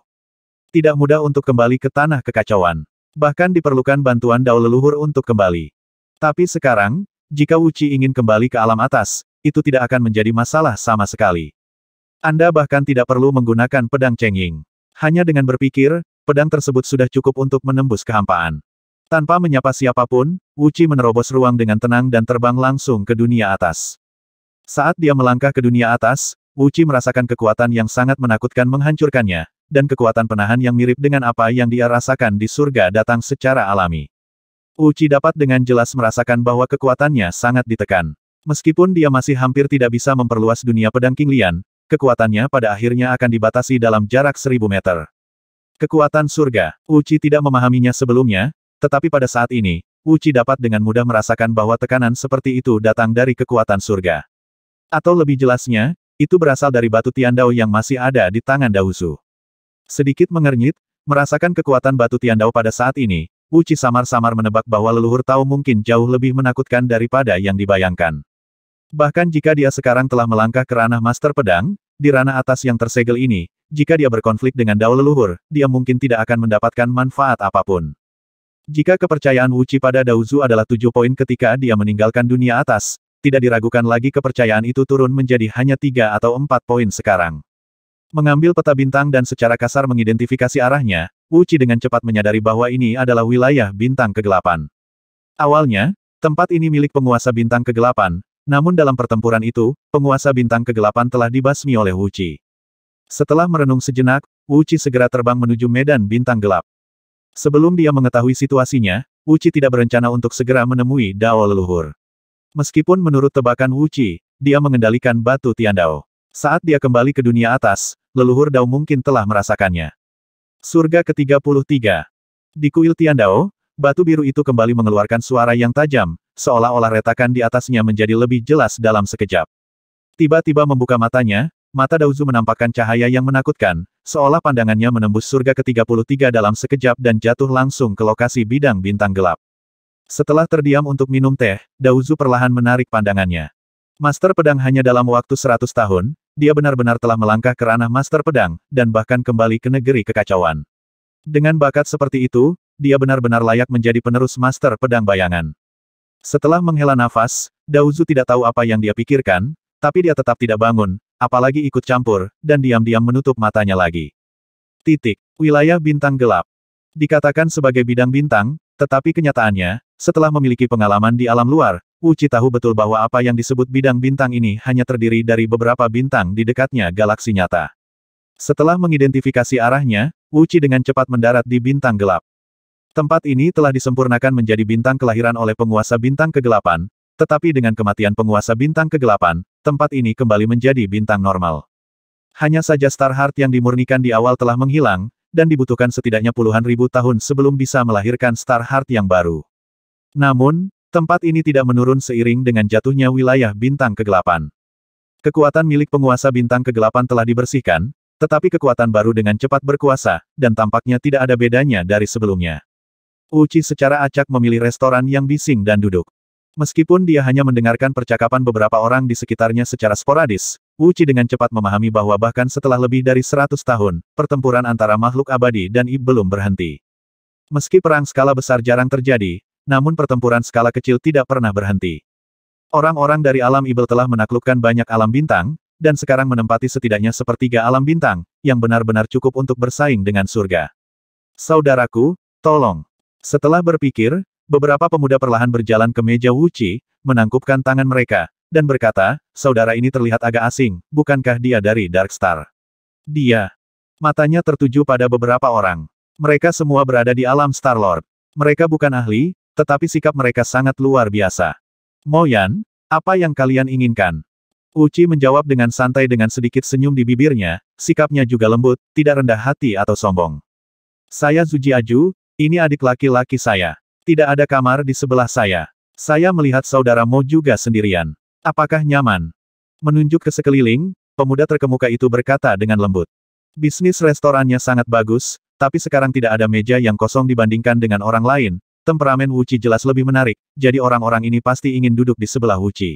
Tidak mudah untuk kembali ke tanah kekacauan. Bahkan diperlukan bantuan dao leluhur untuk kembali. Tapi sekarang, jika Wuci ingin kembali ke alam atas, itu tidak akan menjadi masalah sama sekali. Anda bahkan tidak perlu menggunakan pedang Chengying. Hanya dengan berpikir, pedang tersebut sudah cukup untuk menembus kehampaan. Tanpa menyapa siapapun, Wuci menerobos ruang dengan tenang dan terbang langsung ke dunia atas. Saat dia melangkah ke dunia atas, Wuci merasakan kekuatan yang sangat menakutkan menghancurkannya, dan kekuatan penahan yang mirip dengan apa yang dia rasakan di surga datang secara alami. Uci dapat dengan jelas merasakan bahwa kekuatannya sangat ditekan. Meskipun dia masih hampir tidak bisa memperluas dunia pedang King Lian, kekuatannya pada akhirnya akan dibatasi dalam jarak seribu meter. Kekuatan surga, Uci tidak memahaminya sebelumnya, tetapi pada saat ini, Uci dapat dengan mudah merasakan bahwa tekanan seperti itu datang dari kekuatan surga. Atau lebih jelasnya, itu berasal dari batu Tiandao yang masih ada di tangan Dausu. Sedikit mengernyit, merasakan kekuatan batu Tiandao pada saat ini, Uci samar-samar menebak bahwa leluhur Tao mungkin jauh lebih menakutkan daripada yang dibayangkan. Bahkan jika dia sekarang telah melangkah ke ranah master pedang, di ranah atas yang tersegel ini, jika dia berkonflik dengan Dao leluhur, dia mungkin tidak akan mendapatkan manfaat apapun. Jika kepercayaan Wuci pada Daozu adalah tujuh poin ketika dia meninggalkan dunia atas, tidak diragukan lagi kepercayaan itu turun menjadi hanya tiga atau empat poin sekarang. Mengambil peta bintang dan secara kasar mengidentifikasi arahnya, Wu Qi dengan cepat menyadari bahwa ini adalah wilayah bintang kegelapan. Awalnya, tempat ini milik penguasa bintang kegelapan, namun dalam pertempuran itu, penguasa bintang kegelapan telah dibasmi oleh Wu Qi. Setelah merenung sejenak, Wu Qi segera terbang menuju medan bintang gelap. Sebelum dia mengetahui situasinya, Wu Qi tidak berencana untuk segera menemui Dao leluhur. Meskipun menurut tebakan Wu Qi, dia mengendalikan batu Tian Dao. Saat dia kembali ke dunia atas, leluhur Dao mungkin telah merasakannya. Surga ke-33. Di kuil Tian Dao batu biru itu kembali mengeluarkan suara yang tajam, seolah-olah retakan di atasnya menjadi lebih jelas dalam sekejap. Tiba-tiba membuka matanya, mata Daozu menampakkan cahaya yang menakutkan, seolah pandangannya menembus surga ke-33 dalam sekejap dan jatuh langsung ke lokasi bidang bintang gelap. Setelah terdiam untuk minum teh, Daozu perlahan menarik pandangannya. Master pedang hanya dalam waktu 100 tahun, dia benar-benar telah melangkah ke ranah Master Pedang, dan bahkan kembali ke negeri kekacauan. Dengan bakat seperti itu, dia benar-benar layak menjadi penerus Master Pedang Bayangan. Setelah menghela nafas, Dauzu tidak tahu apa yang dia pikirkan, tapi dia tetap tidak bangun, apalagi ikut campur, dan diam-diam menutup matanya lagi. Titik. Wilayah bintang gelap. Dikatakan sebagai bidang bintang, tetapi kenyataannya, setelah memiliki pengalaman di alam luar, Uci tahu betul bahwa apa yang disebut bidang bintang ini hanya terdiri dari beberapa bintang di dekatnya galaksi nyata. Setelah mengidentifikasi arahnya, Uci dengan cepat mendarat di bintang gelap. Tempat ini telah disempurnakan menjadi bintang kelahiran oleh penguasa bintang kegelapan, tetapi dengan kematian penguasa bintang kegelapan, tempat ini kembali menjadi bintang normal. Hanya saja starheart yang dimurnikan di awal telah menghilang, dan dibutuhkan setidaknya puluhan ribu tahun sebelum bisa melahirkan starheart yang baru. Namun, Tempat ini tidak menurun seiring dengan jatuhnya wilayah bintang kegelapan. Kekuatan milik penguasa bintang kegelapan telah dibersihkan, tetapi kekuatan baru dengan cepat berkuasa, dan tampaknya tidak ada bedanya dari sebelumnya. Uci secara acak memilih restoran yang bising dan duduk. Meskipun dia hanya mendengarkan percakapan beberapa orang di sekitarnya secara sporadis, Uci dengan cepat memahami bahwa bahkan setelah lebih dari 100 tahun, pertempuran antara makhluk abadi dan Ib belum berhenti. Meski perang skala besar jarang terjadi, namun pertempuran skala kecil tidak pernah berhenti. Orang-orang dari alam Ibel telah menaklukkan banyak alam bintang, dan sekarang menempati setidaknya sepertiga alam bintang, yang benar-benar cukup untuk bersaing dengan surga. Saudaraku, tolong. Setelah berpikir, beberapa pemuda perlahan berjalan ke meja Wuci, menangkupkan tangan mereka, dan berkata, saudara ini terlihat agak asing, bukankah dia dari Dark Star? Dia. Matanya tertuju pada beberapa orang. Mereka semua berada di alam Star-Lord. Mereka bukan ahli, tetapi sikap mereka sangat luar biasa. Moyan, apa yang kalian inginkan? Uci menjawab dengan santai dengan sedikit senyum di bibirnya, sikapnya juga lembut, tidak rendah hati atau sombong. Saya Zuji Aju, ini adik laki-laki saya. Tidak ada kamar di sebelah saya. Saya melihat saudara Mo juga sendirian. Apakah nyaman? Menunjuk ke sekeliling, pemuda terkemuka itu berkata dengan lembut. Bisnis restorannya sangat bagus, tapi sekarang tidak ada meja yang kosong dibandingkan dengan orang lain, Temperamen Wuci jelas lebih menarik, jadi orang-orang ini pasti ingin duduk di sebelah Wuci.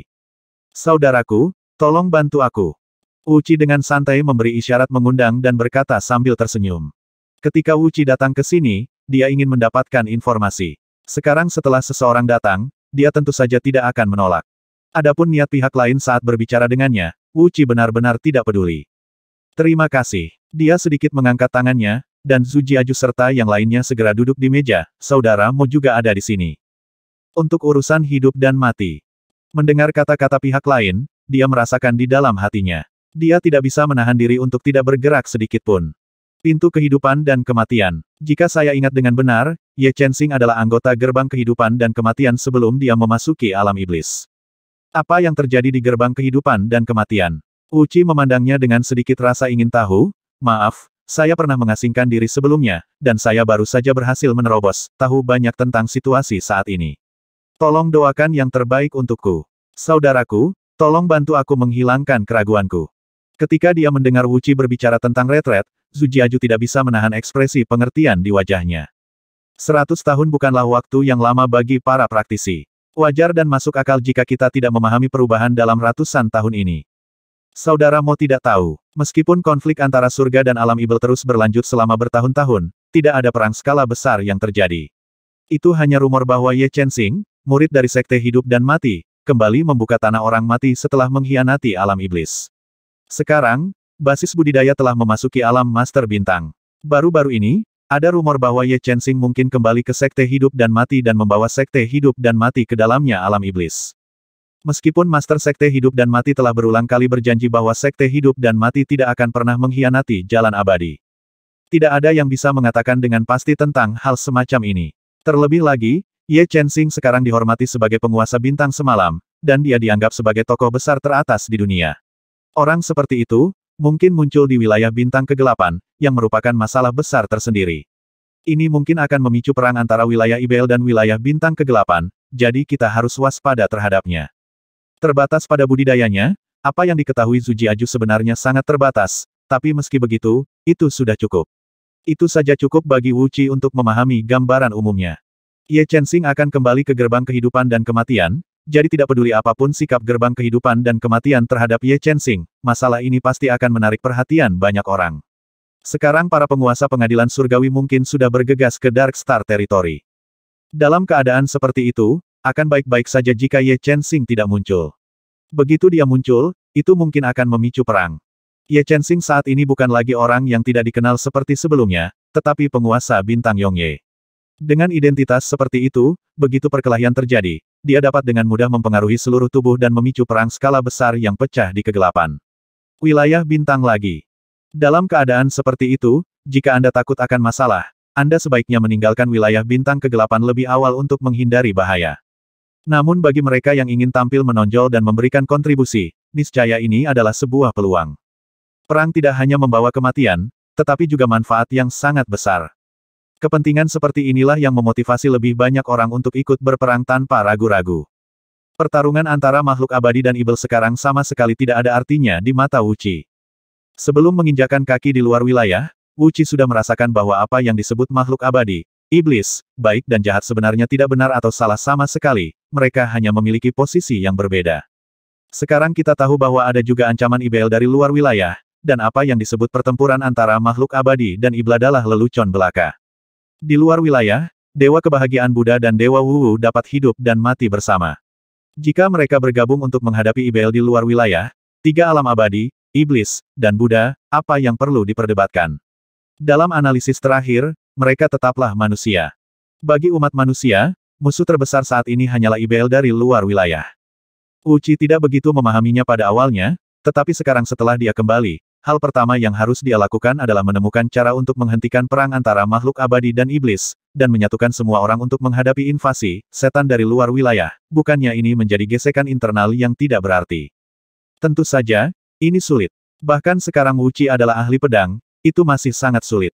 Saudaraku, tolong bantu aku. Wuci dengan santai memberi isyarat mengundang dan berkata sambil tersenyum. Ketika Wuci datang ke sini, dia ingin mendapatkan informasi. Sekarang setelah seseorang datang, dia tentu saja tidak akan menolak. Adapun niat pihak lain saat berbicara dengannya, Wuci benar-benar tidak peduli. Terima kasih. Dia sedikit mengangkat tangannya, dan Zhu Jiaju serta yang lainnya segera duduk di meja, saudara Mo juga ada di sini. Untuk urusan hidup dan mati. Mendengar kata-kata pihak lain, dia merasakan di dalam hatinya. Dia tidak bisa menahan diri untuk tidak bergerak sedikit pun. Pintu kehidupan dan kematian. Jika saya ingat dengan benar, Ye Chensing adalah anggota gerbang kehidupan dan kematian sebelum dia memasuki alam iblis. Apa yang terjadi di gerbang kehidupan dan kematian? Uci memandangnya dengan sedikit rasa ingin tahu, maaf, saya pernah mengasingkan diri sebelumnya, dan saya baru saja berhasil menerobos, tahu banyak tentang situasi saat ini. Tolong doakan yang terbaik untukku. Saudaraku, tolong bantu aku menghilangkan keraguanku. Ketika dia mendengar Wuci berbicara tentang retret, Zujiaju tidak bisa menahan ekspresi pengertian di wajahnya. Seratus tahun bukanlah waktu yang lama bagi para praktisi. Wajar dan masuk akal jika kita tidak memahami perubahan dalam ratusan tahun ini. Saudara Mo tidak tahu, meskipun konflik antara surga dan alam ibel terus berlanjut selama bertahun-tahun, tidak ada perang skala besar yang terjadi. Itu hanya rumor bahwa Ye Chen Xing, murid dari sekte hidup dan mati, kembali membuka tanah orang mati setelah mengkhianati alam iblis. Sekarang, basis budidaya telah memasuki alam master bintang. Baru-baru ini, ada rumor bahwa Ye Chen Xing mungkin kembali ke sekte hidup dan mati dan membawa sekte hidup dan mati ke dalamnya alam iblis. Meskipun Master Sekte Hidup dan Mati telah berulang kali berjanji bahwa Sekte Hidup dan Mati tidak akan pernah mengkhianati jalan abadi. Tidak ada yang bisa mengatakan dengan pasti tentang hal semacam ini. Terlebih lagi, Ye Chensing sekarang dihormati sebagai penguasa bintang semalam, dan dia dianggap sebagai tokoh besar teratas di dunia. Orang seperti itu, mungkin muncul di wilayah bintang kegelapan, yang merupakan masalah besar tersendiri. Ini mungkin akan memicu perang antara wilayah Ibel dan wilayah bintang kegelapan, jadi kita harus waspada terhadapnya. Terbatas pada budidayanya, apa yang diketahui Zuji Aju sebenarnya sangat terbatas, tapi meski begitu, itu sudah cukup. Itu saja cukup bagi Wu Qi untuk memahami gambaran umumnya. Ye Chensing akan kembali ke gerbang kehidupan dan kematian, jadi tidak peduli apapun sikap gerbang kehidupan dan kematian terhadap Ye Chensing, masalah ini pasti akan menarik perhatian banyak orang. Sekarang para penguasa pengadilan surgawi mungkin sudah bergegas ke Dark Star Territory. Dalam keadaan seperti itu, akan baik-baik saja jika Ye Chen Xing tidak muncul. Begitu dia muncul, itu mungkin akan memicu perang. Ye Chen Xing saat ini bukan lagi orang yang tidak dikenal seperti sebelumnya, tetapi penguasa bintang Yongye. Dengan identitas seperti itu, begitu perkelahian terjadi, dia dapat dengan mudah mempengaruhi seluruh tubuh dan memicu perang skala besar yang pecah di kegelapan. Wilayah bintang lagi. Dalam keadaan seperti itu, jika Anda takut akan masalah, Anda sebaiknya meninggalkan wilayah bintang kegelapan lebih awal untuk menghindari bahaya. Namun bagi mereka yang ingin tampil menonjol dan memberikan kontribusi, niscaya ini adalah sebuah peluang. Perang tidak hanya membawa kematian, tetapi juga manfaat yang sangat besar. Kepentingan seperti inilah yang memotivasi lebih banyak orang untuk ikut berperang tanpa ragu-ragu. Pertarungan antara makhluk abadi dan ibel sekarang sama sekali tidak ada artinya di mata Wuci. Sebelum menginjakan kaki di luar wilayah, Wuci sudah merasakan bahwa apa yang disebut makhluk abadi, Iblis, baik dan jahat sebenarnya tidak benar atau salah sama sekali, mereka hanya memiliki posisi yang berbeda. Sekarang kita tahu bahwa ada juga ancaman IBL dari luar wilayah, dan apa yang disebut pertempuran antara makhluk abadi dan adalah lelucon belaka. Di luar wilayah, Dewa Kebahagiaan Buddha dan Dewa Wuwu dapat hidup dan mati bersama. Jika mereka bergabung untuk menghadapi IBL di luar wilayah, tiga alam abadi, Iblis, dan Buddha, apa yang perlu diperdebatkan? Dalam analisis terakhir, mereka tetaplah manusia. Bagi umat manusia, musuh terbesar saat ini hanyalah Ibel dari luar wilayah. Uci tidak begitu memahaminya pada awalnya, tetapi sekarang setelah dia kembali, hal pertama yang harus dia lakukan adalah menemukan cara untuk menghentikan perang antara makhluk abadi dan iblis, dan menyatukan semua orang untuk menghadapi invasi, setan dari luar wilayah, bukannya ini menjadi gesekan internal yang tidak berarti. Tentu saja, ini sulit. Bahkan sekarang Uci adalah ahli pedang, itu masih sangat sulit.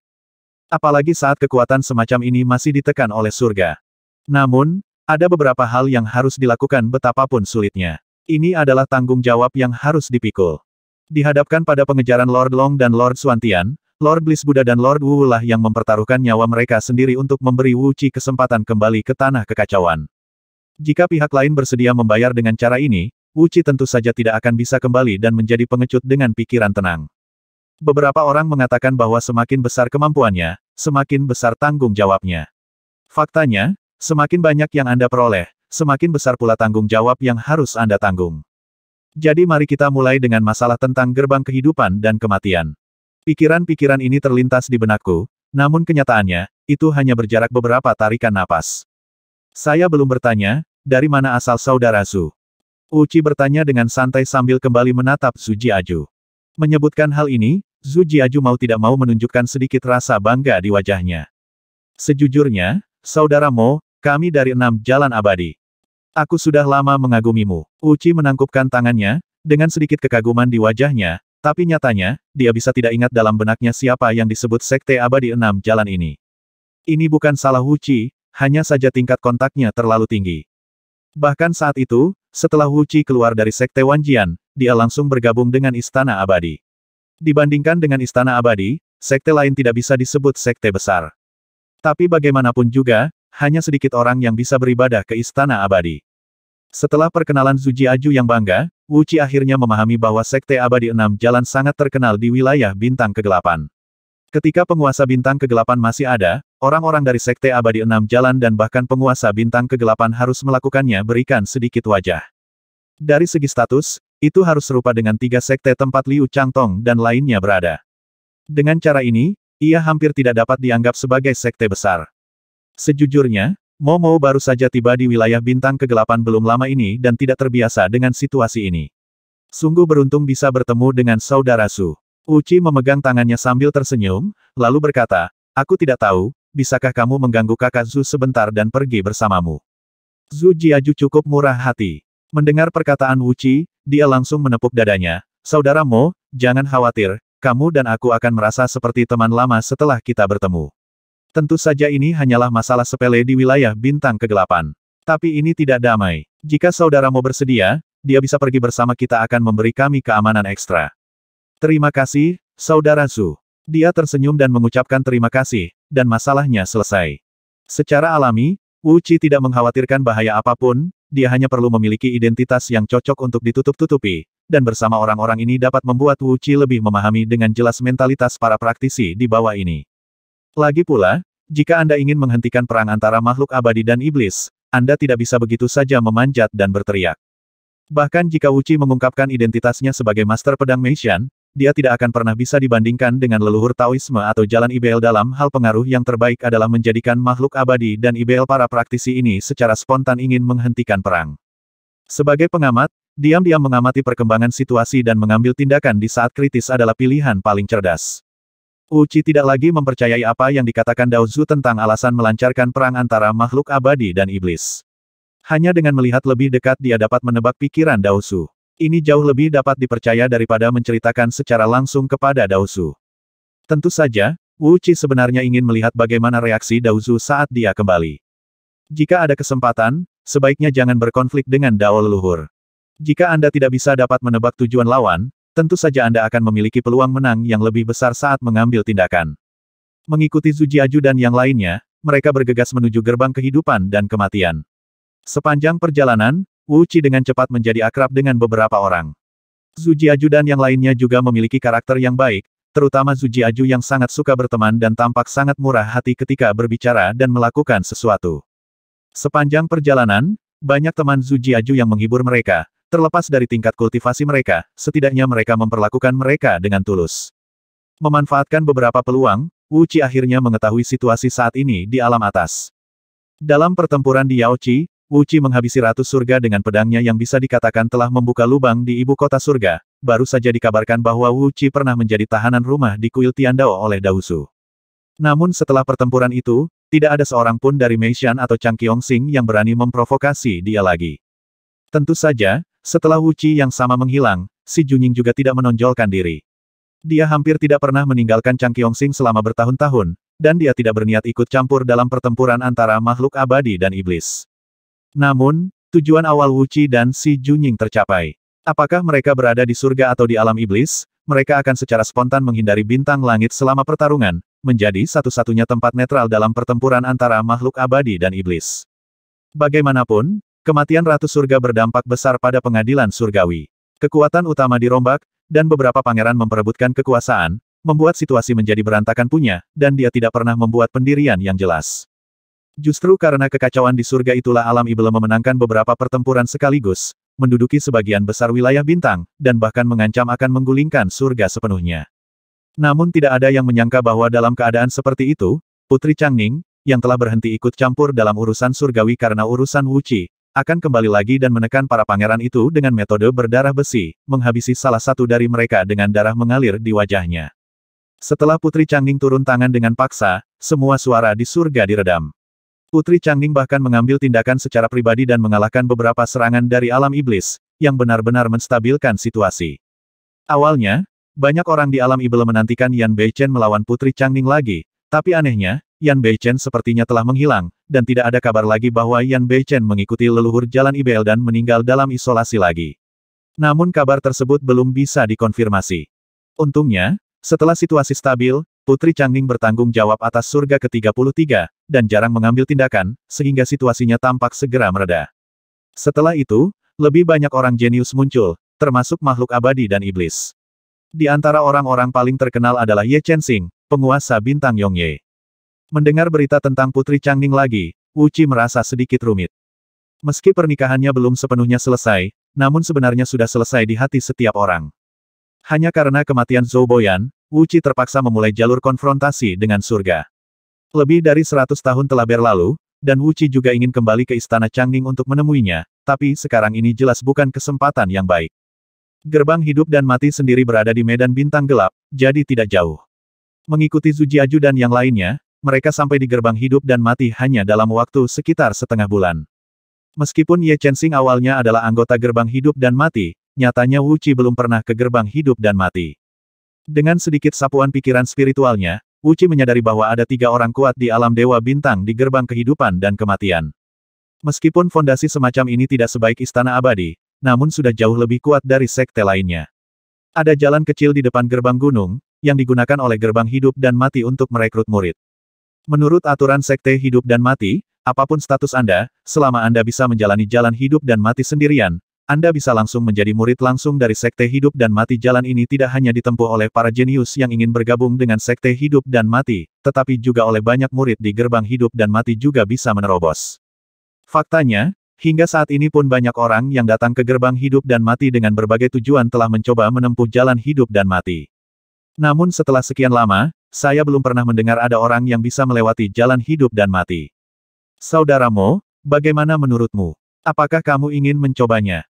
Apalagi saat kekuatan semacam ini masih ditekan oleh surga. Namun, ada beberapa hal yang harus dilakukan betapapun sulitnya. Ini adalah tanggung jawab yang harus dipikul. Dihadapkan pada pengejaran Lord Long dan Lord Suantian, Lord Bliss Buddha dan Lord Wu lah yang mempertaruhkan nyawa mereka sendiri untuk memberi Wu Qi kesempatan kembali ke tanah kekacauan. Jika pihak lain bersedia membayar dengan cara ini, Wu Qi tentu saja tidak akan bisa kembali dan menjadi pengecut dengan pikiran tenang. Beberapa orang mengatakan bahwa semakin besar kemampuannya, semakin besar tanggung jawabnya. Faktanya, semakin banyak yang Anda peroleh, semakin besar pula tanggung jawab yang harus Anda tanggung. Jadi mari kita mulai dengan masalah tentang gerbang kehidupan dan kematian. Pikiran-pikiran ini terlintas di benakku, namun kenyataannya, itu hanya berjarak beberapa tarikan napas. Saya belum bertanya, dari mana asal saudara Su? Uci bertanya dengan santai sambil kembali menatap Suji Aju. Menyebutkan hal ini, Zhu Jiaju mau tidak mau menunjukkan sedikit rasa bangga di wajahnya. Sejujurnya, saudara Mo, kami dari enam jalan abadi. Aku sudah lama mengagumimu. Uci menangkupkan tangannya, dengan sedikit kekaguman di wajahnya, tapi nyatanya, dia bisa tidak ingat dalam benaknya siapa yang disebut sekte abadi enam jalan ini. Ini bukan salah Uci, hanya saja tingkat kontaknya terlalu tinggi. Bahkan saat itu, setelah Uci keluar dari sekte Wanjian, dia langsung bergabung dengan Istana Abadi. Dibandingkan dengan istana abadi, sekte lain tidak bisa disebut sekte besar. Tapi bagaimanapun juga, hanya sedikit orang yang bisa beribadah ke istana abadi. Setelah perkenalan Zuji Aju yang bangga, Wuci akhirnya memahami bahwa Sekte Abadi Enam Jalan sangat terkenal di wilayah Bintang Kegelapan. Ketika penguasa Bintang Kegelapan masih ada, orang-orang dari Sekte Abadi Enam Jalan dan bahkan penguasa Bintang Kegelapan harus melakukannya berikan sedikit wajah. Dari segi status, itu harus serupa dengan tiga sekte tempat Liu Changtong dan lainnya berada. Dengan cara ini, ia hampir tidak dapat dianggap sebagai sekte besar. Sejujurnya, Momo baru saja tiba di wilayah bintang kegelapan belum lama ini dan tidak terbiasa dengan situasi ini. Sungguh beruntung bisa bertemu dengan saudara Su. Uci memegang tangannya sambil tersenyum, lalu berkata, Aku tidak tahu, bisakah kamu mengganggu kakak Zu sebentar dan pergi bersamamu. Zu Jiaju cukup murah hati. Mendengar perkataan Wuci, dia langsung menepuk dadanya. Saudara Mo, jangan khawatir, kamu dan aku akan merasa seperti teman lama setelah kita bertemu. Tentu saja ini hanyalah masalah sepele di wilayah bintang kegelapan. Tapi ini tidak damai. Jika saudara Mo bersedia, dia bisa pergi bersama kita akan memberi kami keamanan ekstra. Terima kasih, saudara Su. Dia tersenyum dan mengucapkan terima kasih, dan masalahnya selesai. Secara alami, Wu Qi tidak mengkhawatirkan bahaya apapun, dia hanya perlu memiliki identitas yang cocok untuk ditutup-tutupi, dan bersama orang-orang ini dapat membuat Wu Qi lebih memahami dengan jelas mentalitas para praktisi di bawah ini. Lagi pula, jika Anda ingin menghentikan perang antara makhluk abadi dan iblis, Anda tidak bisa begitu saja memanjat dan berteriak. Bahkan jika Wu Qi mengungkapkan identitasnya sebagai Master Pedang Meishan, dia tidak akan pernah bisa dibandingkan dengan leluhur Taoisme atau jalan IBL dalam hal pengaruh yang terbaik adalah menjadikan makhluk abadi dan IBL para praktisi ini secara spontan ingin menghentikan perang. Sebagai pengamat, diam-diam mengamati perkembangan situasi dan mengambil tindakan di saat kritis adalah pilihan paling cerdas. Uci tidak lagi mempercayai apa yang dikatakan Daozu tentang alasan melancarkan perang antara makhluk abadi dan iblis. Hanya dengan melihat lebih dekat dia dapat menebak pikiran Daozu. Ini jauh lebih dapat dipercaya daripada menceritakan secara langsung kepada Daozu. Tentu saja, Wu Qi sebenarnya ingin melihat bagaimana reaksi Daozu saat dia kembali. Jika ada kesempatan, sebaiknya jangan berkonflik dengan Dao leluhur. Jika Anda tidak bisa dapat menebak tujuan lawan, tentu saja Anda akan memiliki peluang menang yang lebih besar saat mengambil tindakan. Mengikuti Aju dan yang lainnya, mereka bergegas menuju gerbang kehidupan dan kematian. Sepanjang perjalanan, Wu Qi dengan cepat menjadi akrab dengan beberapa orang. Jiaju dan yang lainnya juga memiliki karakter yang baik, terutama Zujiaju yang sangat suka berteman dan tampak sangat murah hati ketika berbicara dan melakukan sesuatu. Sepanjang perjalanan, banyak teman Zujiaju yang menghibur mereka, terlepas dari tingkat kultivasi mereka, setidaknya mereka memperlakukan mereka dengan tulus. Memanfaatkan beberapa peluang, Wu Qi akhirnya mengetahui situasi saat ini di alam atas. Dalam pertempuran di Yaoqi, Wu Qi menghabisi ratus surga dengan pedangnya yang bisa dikatakan telah membuka lubang di ibu kota surga, baru saja dikabarkan bahwa Wu Qi pernah menjadi tahanan rumah di kuil Tiandao oleh Dausu. Namun setelah pertempuran itu, tidak ada seorang pun dari Mei Xian atau Chang Sing yang berani memprovokasi dia lagi. Tentu saja, setelah Wu Qi yang sama menghilang, si Junying juga tidak menonjolkan diri. Dia hampir tidak pernah meninggalkan Chang Sing selama bertahun-tahun, dan dia tidak berniat ikut campur dalam pertempuran antara makhluk abadi dan iblis. Namun, tujuan awal Wuci dan Si Junying tercapai. Apakah mereka berada di surga atau di alam iblis, mereka akan secara spontan menghindari bintang langit selama pertarungan, menjadi satu-satunya tempat netral dalam pertempuran antara makhluk abadi dan iblis. Bagaimanapun, kematian Ratu Surga berdampak besar pada pengadilan surgawi. Kekuatan utama dirombak, dan beberapa pangeran memperebutkan kekuasaan, membuat situasi menjadi berantakan punya, dan dia tidak pernah membuat pendirian yang jelas. Justru karena kekacauan di surga itulah alam Iblis memenangkan beberapa pertempuran sekaligus, menduduki sebagian besar wilayah bintang, dan bahkan mengancam akan menggulingkan surga sepenuhnya. Namun tidak ada yang menyangka bahwa dalam keadaan seperti itu, Putri Changning, yang telah berhenti ikut campur dalam urusan surgawi karena urusan Wuci, akan kembali lagi dan menekan para pangeran itu dengan metode berdarah besi, menghabisi salah satu dari mereka dengan darah mengalir di wajahnya. Setelah Putri Changning turun tangan dengan paksa, semua suara di surga diredam. Putri Changning bahkan mengambil tindakan secara pribadi dan mengalahkan beberapa serangan dari alam iblis, yang benar-benar menstabilkan situasi. Awalnya, banyak orang di alam iblis menantikan Yan Beichen melawan Putri Changning lagi, tapi anehnya, Yan Beichen sepertinya telah menghilang, dan tidak ada kabar lagi bahwa Yan Beichen mengikuti leluhur jalan Ibel dan meninggal dalam isolasi lagi. Namun kabar tersebut belum bisa dikonfirmasi. Untungnya, setelah situasi stabil, Putri Changning bertanggung jawab atas surga ke-33, dan jarang mengambil tindakan, sehingga situasinya tampak segera mereda. Setelah itu, lebih banyak orang jenius muncul, termasuk makhluk abadi dan iblis. Di antara orang-orang paling terkenal adalah Ye Chensing, penguasa bintang Yongye. Mendengar berita tentang Putri Changning lagi, Wu Wuci merasa sedikit rumit. Meski pernikahannya belum sepenuhnya selesai, namun sebenarnya sudah selesai di hati setiap orang. Hanya karena kematian Zhou Boyan, Wuci terpaksa memulai jalur konfrontasi dengan surga. Lebih dari seratus tahun telah berlalu, dan Wuci juga ingin kembali ke istana Changning untuk menemuinya, tapi sekarang ini jelas bukan kesempatan yang baik. Gerbang hidup dan mati sendiri berada di medan bintang gelap, jadi tidak jauh. Mengikuti Aju dan yang lainnya, mereka sampai di gerbang hidup dan mati hanya dalam waktu sekitar setengah bulan. Meskipun Ye Chensing awalnya adalah anggota gerbang hidup dan mati, nyatanya Wu belum pernah ke gerbang hidup dan mati. Dengan sedikit sapuan pikiran spiritualnya, Uci menyadari bahwa ada tiga orang kuat di alam Dewa Bintang di gerbang kehidupan dan kematian. Meskipun fondasi semacam ini tidak sebaik istana abadi, namun sudah jauh lebih kuat dari sekte lainnya. Ada jalan kecil di depan gerbang gunung, yang digunakan oleh gerbang hidup dan mati untuk merekrut murid. Menurut aturan sekte hidup dan mati, apapun status Anda, selama Anda bisa menjalani jalan hidup dan mati sendirian, anda bisa langsung menjadi murid langsung dari sekte hidup dan mati jalan ini tidak hanya ditempuh oleh para jenius yang ingin bergabung dengan sekte hidup dan mati, tetapi juga oleh banyak murid di gerbang hidup dan mati juga bisa menerobos. Faktanya, Hingga saat ini pun banyak orang yang datang ke gerbang hidup dan mati dengan berbagai tujuan telah mencoba menempuh jalan hidup dan mati. Namun setelah sekian lama, saya belum pernah mendengar ada orang yang bisa melewati jalan hidup dan mati. Saudaramu, bagaimana menurutmu? Apakah kamu ingin mencobanya?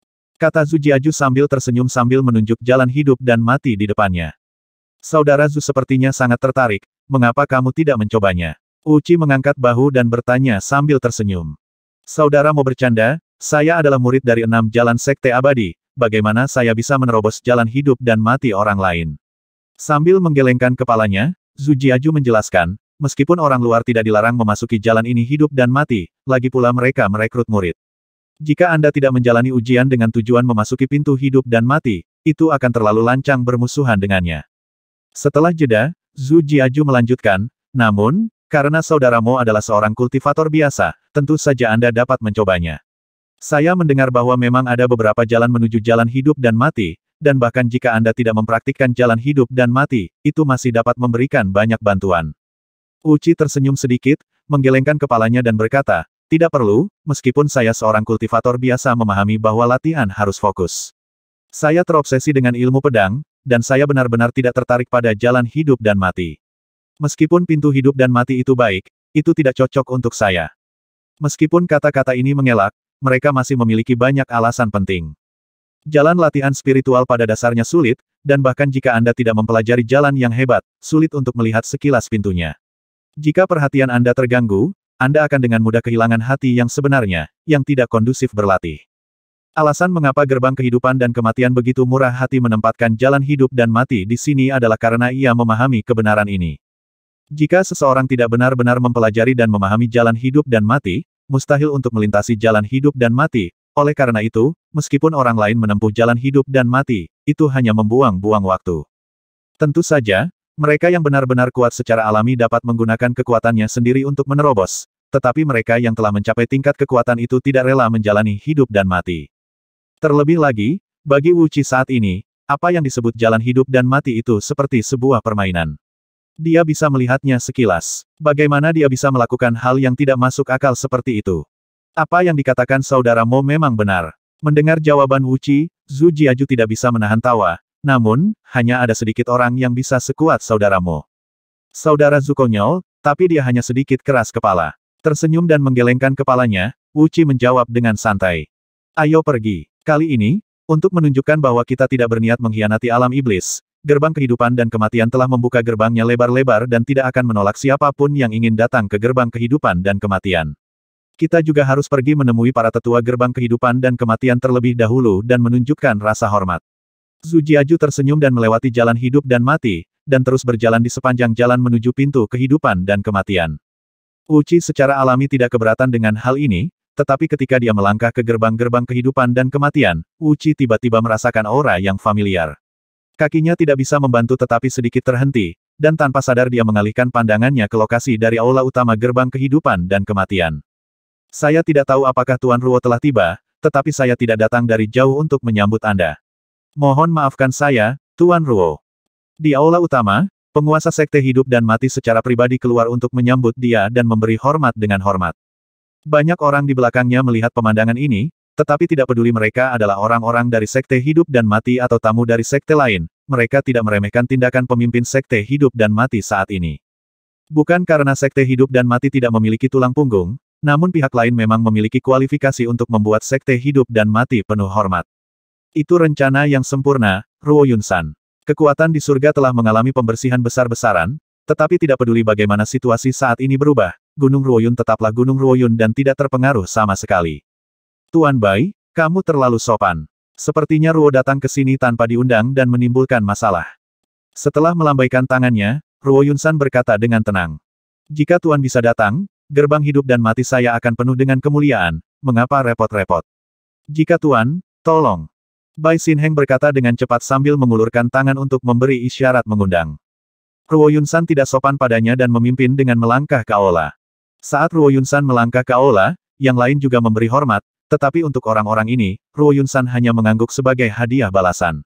Kata Zhu Jiaju sambil tersenyum sambil menunjuk jalan hidup dan mati di depannya. Saudara Zu sepertinya sangat tertarik, mengapa kamu tidak mencobanya? Uci mengangkat bahu dan bertanya sambil tersenyum. Saudara mau bercanda, saya adalah murid dari enam jalan sekte abadi, bagaimana saya bisa menerobos jalan hidup dan mati orang lain? Sambil menggelengkan kepalanya, Zhu Jiaju menjelaskan, meskipun orang luar tidak dilarang memasuki jalan ini hidup dan mati, lagi pula mereka merekrut murid. Jika Anda tidak menjalani ujian dengan tujuan memasuki pintu hidup dan mati, itu akan terlalu lancang bermusuhan dengannya. Setelah jeda, Zhu Jiaju melanjutkan, namun, karena saudaramu adalah seorang kultivator biasa, tentu saja Anda dapat mencobanya. Saya mendengar bahwa memang ada beberapa jalan menuju jalan hidup dan mati, dan bahkan jika Anda tidak mempraktikkan jalan hidup dan mati, itu masih dapat memberikan banyak bantuan. Uci tersenyum sedikit, menggelengkan kepalanya dan berkata, tidak perlu, meskipun saya seorang kultivator biasa memahami bahwa latihan harus fokus. Saya terobsesi dengan ilmu pedang, dan saya benar-benar tidak tertarik pada jalan hidup dan mati. Meskipun pintu hidup dan mati itu baik, itu tidak cocok untuk saya. Meskipun kata-kata ini mengelak, mereka masih memiliki banyak alasan penting. Jalan latihan spiritual pada dasarnya sulit, dan bahkan jika Anda tidak mempelajari jalan yang hebat, sulit untuk melihat sekilas pintunya. Jika perhatian Anda terganggu, anda akan dengan mudah kehilangan hati yang sebenarnya, yang tidak kondusif berlatih. Alasan mengapa gerbang kehidupan dan kematian begitu murah hati menempatkan jalan hidup dan mati di sini adalah karena ia memahami kebenaran ini. Jika seseorang tidak benar-benar mempelajari dan memahami jalan hidup dan mati, mustahil untuk melintasi jalan hidup dan mati, oleh karena itu, meskipun orang lain menempuh jalan hidup dan mati, itu hanya membuang-buang waktu. Tentu saja, mereka yang benar-benar kuat secara alami dapat menggunakan kekuatannya sendiri untuk menerobos, tetapi mereka yang telah mencapai tingkat kekuatan itu tidak rela menjalani hidup dan mati. Terlebih lagi, bagi Wu Qi saat ini, apa yang disebut jalan hidup dan mati itu seperti sebuah permainan. Dia bisa melihatnya sekilas. Bagaimana dia bisa melakukan hal yang tidak masuk akal seperti itu? Apa yang dikatakan saudara Mo memang benar. Mendengar jawaban Wu Qi, Zhu Jiaju tidak bisa menahan tawa, namun, hanya ada sedikit orang yang bisa sekuat saudaramu. Saudara Zuko nyol, tapi dia hanya sedikit keras kepala. Tersenyum dan menggelengkan kepalanya, Uchi menjawab dengan santai. Ayo pergi. Kali ini, untuk menunjukkan bahwa kita tidak berniat mengkhianati alam iblis, gerbang kehidupan dan kematian telah membuka gerbangnya lebar-lebar dan tidak akan menolak siapapun yang ingin datang ke gerbang kehidupan dan kematian. Kita juga harus pergi menemui para tetua gerbang kehidupan dan kematian terlebih dahulu dan menunjukkan rasa hormat. Zujiaju tersenyum dan melewati jalan hidup dan mati, dan terus berjalan di sepanjang jalan menuju pintu kehidupan dan kematian. Uci secara alami tidak keberatan dengan hal ini, tetapi ketika dia melangkah ke gerbang-gerbang kehidupan dan kematian, Uci tiba-tiba merasakan aura yang familiar. Kakinya tidak bisa membantu tetapi sedikit terhenti, dan tanpa sadar dia mengalihkan pandangannya ke lokasi dari aula utama gerbang kehidupan dan kematian. Saya tidak tahu apakah Tuan Ruo telah tiba, tetapi saya tidak datang dari jauh untuk menyambut Anda. Mohon maafkan saya, Tuan Ruo. Di aula utama, penguasa sekte hidup dan mati secara pribadi keluar untuk menyambut dia dan memberi hormat dengan hormat. Banyak orang di belakangnya melihat pemandangan ini, tetapi tidak peduli mereka adalah orang-orang dari sekte hidup dan mati atau tamu dari sekte lain, mereka tidak meremehkan tindakan pemimpin sekte hidup dan mati saat ini. Bukan karena sekte hidup dan mati tidak memiliki tulang punggung, namun pihak lain memang memiliki kualifikasi untuk membuat sekte hidup dan mati penuh hormat. Itu rencana yang sempurna, Ruo Yunsan. Kekuatan di surga telah mengalami pembersihan besar-besaran, tetapi tidak peduli bagaimana situasi saat ini berubah, Gunung Ruoyun tetaplah Gunung Ruoyun dan tidak terpengaruh sama sekali. Tuan Bai, kamu terlalu sopan. Sepertinya Ruo datang ke sini tanpa diundang dan menimbulkan masalah. Setelah melambaikan tangannya, Ruo Yunsan berkata dengan tenang. Jika Tuan bisa datang, gerbang hidup dan mati saya akan penuh dengan kemuliaan, mengapa repot-repot? Jika Tuan, tolong. Bai Heng berkata dengan cepat sambil mengulurkan tangan untuk memberi isyarat mengundang. Ruo Yun San tidak sopan padanya dan memimpin dengan melangkah ke aula. Saat Ruo Yun San melangkah ke aula, yang lain juga memberi hormat, tetapi untuk orang-orang ini, Ruo Yun San hanya mengangguk sebagai hadiah balasan.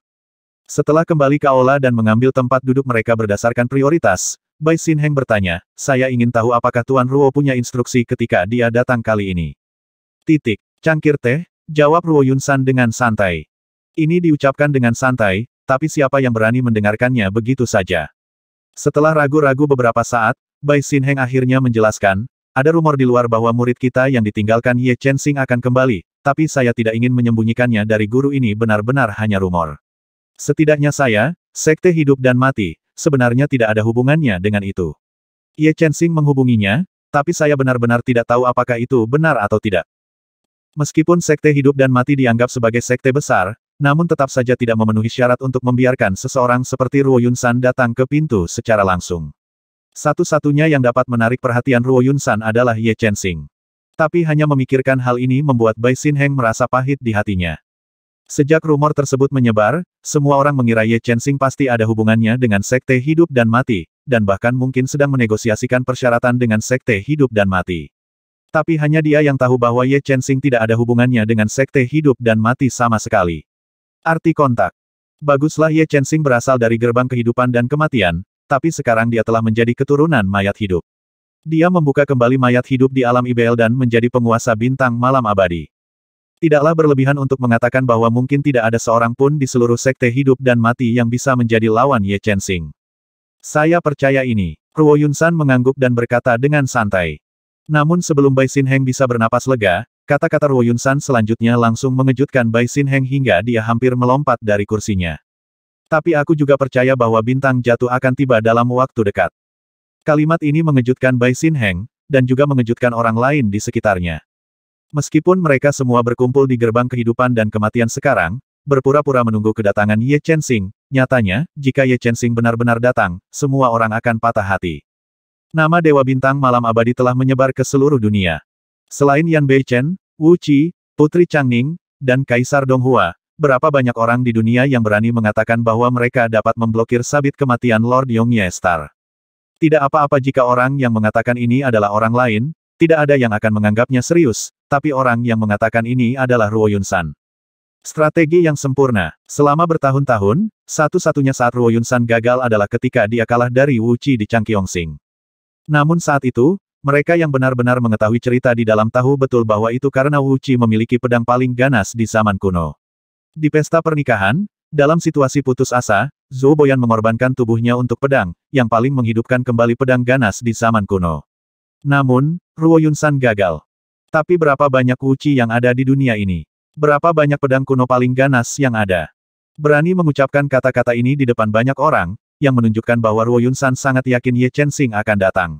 Setelah kembali ke aula dan mengambil tempat duduk mereka berdasarkan prioritas, Bai Heng bertanya, saya ingin tahu apakah Tuan Ruo punya instruksi ketika dia datang kali ini. Titik. Cangkir teh? Jawab Ruo Yun San dengan santai. Ini diucapkan dengan santai, tapi siapa yang berani mendengarkannya begitu saja? Setelah ragu-ragu beberapa saat, Bai Xin Heng akhirnya menjelaskan, ada rumor di luar bahwa murid kita yang ditinggalkan Ye Chen Xing akan kembali, tapi saya tidak ingin menyembunyikannya dari guru ini benar-benar hanya rumor. Setidaknya saya, sekte hidup dan mati, sebenarnya tidak ada hubungannya dengan itu. Ye Chen Xing menghubunginya, tapi saya benar-benar tidak tahu apakah itu benar atau tidak. Meskipun sekte hidup dan mati dianggap sebagai sekte besar, namun tetap saja tidak memenuhi syarat untuk membiarkan seseorang seperti Ruo San datang ke pintu secara langsung. Satu-satunya yang dapat menarik perhatian Ruo San adalah Ye Chen Xing. Tapi hanya memikirkan hal ini membuat Bai Xin Heng merasa pahit di hatinya. Sejak rumor tersebut menyebar, semua orang mengira Ye Chen Sing pasti ada hubungannya dengan sekte hidup dan mati, dan bahkan mungkin sedang menegosiasikan persyaratan dengan sekte hidup dan mati. Tapi hanya dia yang tahu bahwa Ye Chen Sing tidak ada hubungannya dengan sekte hidup dan mati sama sekali. Arti kontak. Baguslah Ye Xing berasal dari gerbang kehidupan dan kematian, tapi sekarang dia telah menjadi keturunan mayat hidup. Dia membuka kembali mayat hidup di alam IBL dan menjadi penguasa bintang malam abadi. Tidaklah berlebihan untuk mengatakan bahwa mungkin tidak ada seorang pun di seluruh sekte hidup dan mati yang bisa menjadi lawan Ye Xing. Saya percaya ini. Ruo Yunshan mengangguk dan berkata dengan santai. Namun sebelum Bai Xin Heng bisa bernapas lega, Kata-kata Ruo Yunsan selanjutnya langsung mengejutkan Bai Xin Heng hingga dia hampir melompat dari kursinya. Tapi aku juga percaya bahwa bintang jatuh akan tiba dalam waktu dekat. Kalimat ini mengejutkan Bai Xin Heng, dan juga mengejutkan orang lain di sekitarnya. Meskipun mereka semua berkumpul di gerbang kehidupan dan kematian sekarang, berpura-pura menunggu kedatangan Ye Chen Xing, nyatanya, jika Ye Chen Xing benar-benar datang, semua orang akan patah hati. Nama Dewa Bintang Malam Abadi telah menyebar ke seluruh dunia. Selain Yan Bei Chen, Wu Qi, Putri Changning, dan Kaisar Donghua, berapa banyak orang di dunia yang berani mengatakan bahwa mereka dapat memblokir sabit kematian Lord Yongye Star. Tidak apa-apa jika orang yang mengatakan ini adalah orang lain, tidak ada yang akan menganggapnya serius, tapi orang yang mengatakan ini adalah Ruo Yunsan. Strategi yang sempurna. Selama bertahun-tahun, satu-satunya saat Ruo Yunsan gagal adalah ketika dia kalah dari Wu Qi di Sing. Namun saat itu, mereka yang benar-benar mengetahui cerita di dalam tahu betul bahwa itu karena Wu Qi memiliki pedang paling ganas di zaman kuno. Di pesta pernikahan, dalam situasi putus asa, Zhou Boyan mengorbankan tubuhnya untuk pedang, yang paling menghidupkan kembali pedang ganas di zaman kuno. Namun, Ruo Yunsan gagal. Tapi berapa banyak Wu Qi yang ada di dunia ini? Berapa banyak pedang kuno paling ganas yang ada? Berani mengucapkan kata-kata ini di depan banyak orang, yang menunjukkan bahwa Ruo Yunsan sangat yakin Ye Chen Xing akan datang.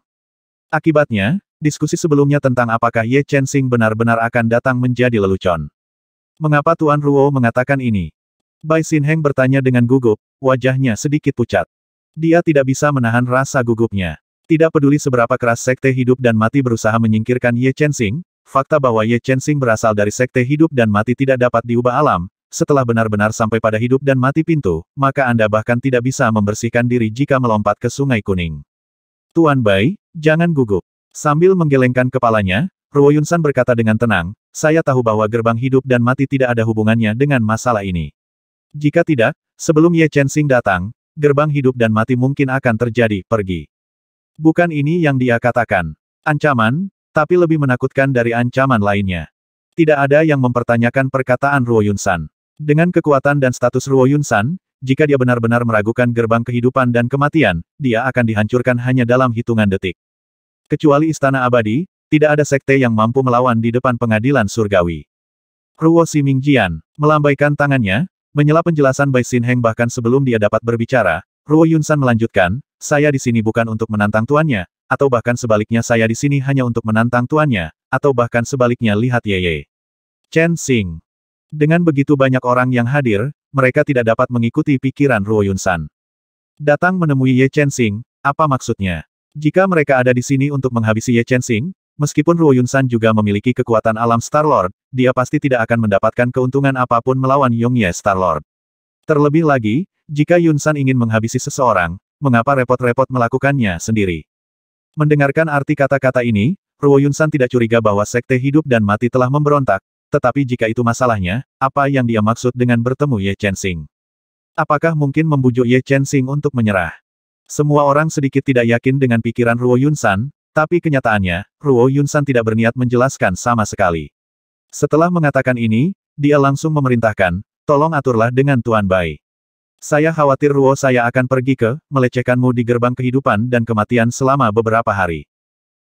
Akibatnya, diskusi sebelumnya tentang apakah Ye Chen Xing benar-benar akan datang menjadi lelucon. Mengapa Tuan Ruo mengatakan ini? Bai Xin Heng bertanya dengan gugup, wajahnya sedikit pucat. Dia tidak bisa menahan rasa gugupnya. Tidak peduli seberapa keras sekte hidup dan mati berusaha menyingkirkan Ye Chen Xing, fakta bahwa Ye Chen Xing berasal dari sekte hidup dan mati tidak dapat diubah alam, setelah benar-benar sampai pada hidup dan mati pintu, maka Anda bahkan tidak bisa membersihkan diri jika melompat ke sungai kuning. Tuan Bai, Jangan gugup. Sambil menggelengkan kepalanya, Ruo Yunsan berkata dengan tenang, saya tahu bahwa gerbang hidup dan mati tidak ada hubungannya dengan masalah ini. Jika tidak, sebelum Ye Chen Xing datang, gerbang hidup dan mati mungkin akan terjadi, pergi. Bukan ini yang dia katakan. Ancaman, tapi lebih menakutkan dari ancaman lainnya. Tidak ada yang mempertanyakan perkataan Ruo Yunsan. Dengan kekuatan dan status Ruo Yunsan, jika dia benar-benar meragukan gerbang kehidupan dan kematian, dia akan dihancurkan hanya dalam hitungan detik. Kecuali Istana Abadi, tidak ada sekte yang mampu melawan di depan pengadilan surgawi. Ruo Jian, melambaikan tangannya, menyela penjelasan Bai Heng bahkan sebelum dia dapat berbicara, Ruo Yunsan melanjutkan, saya di sini bukan untuk menantang tuannya, atau bahkan sebaliknya saya di sini hanya untuk menantang tuannya, atau bahkan sebaliknya lihat Ye Ye Chen Xing. Dengan begitu banyak orang yang hadir, mereka tidak dapat mengikuti pikiran Ruo Yunsan. Datang menemui Ye Chen Xing, apa maksudnya? Jika mereka ada di sini untuk menghabisi Ye Chensing, meskipun Ruo San juga memiliki kekuatan alam Star-Lord, dia pasti tidak akan mendapatkan keuntungan apapun melawan Yong Ye Star-Lord. Terlebih lagi, jika Yun San ingin menghabisi seseorang, mengapa repot-repot melakukannya sendiri? Mendengarkan arti kata-kata ini, Ruo San tidak curiga bahwa sekte hidup dan mati telah memberontak, tetapi jika itu masalahnya, apa yang dia maksud dengan bertemu Ye Chensing? Apakah mungkin membujuk Ye Chensing untuk menyerah? Semua orang sedikit tidak yakin dengan pikiran Ruo Yunsan, tapi kenyataannya, Ruo Yunsan tidak berniat menjelaskan sama sekali. Setelah mengatakan ini, dia langsung memerintahkan, tolong aturlah dengan Tuan Bai. Saya khawatir Ruo saya akan pergi ke, melecehkanmu di gerbang kehidupan dan kematian selama beberapa hari.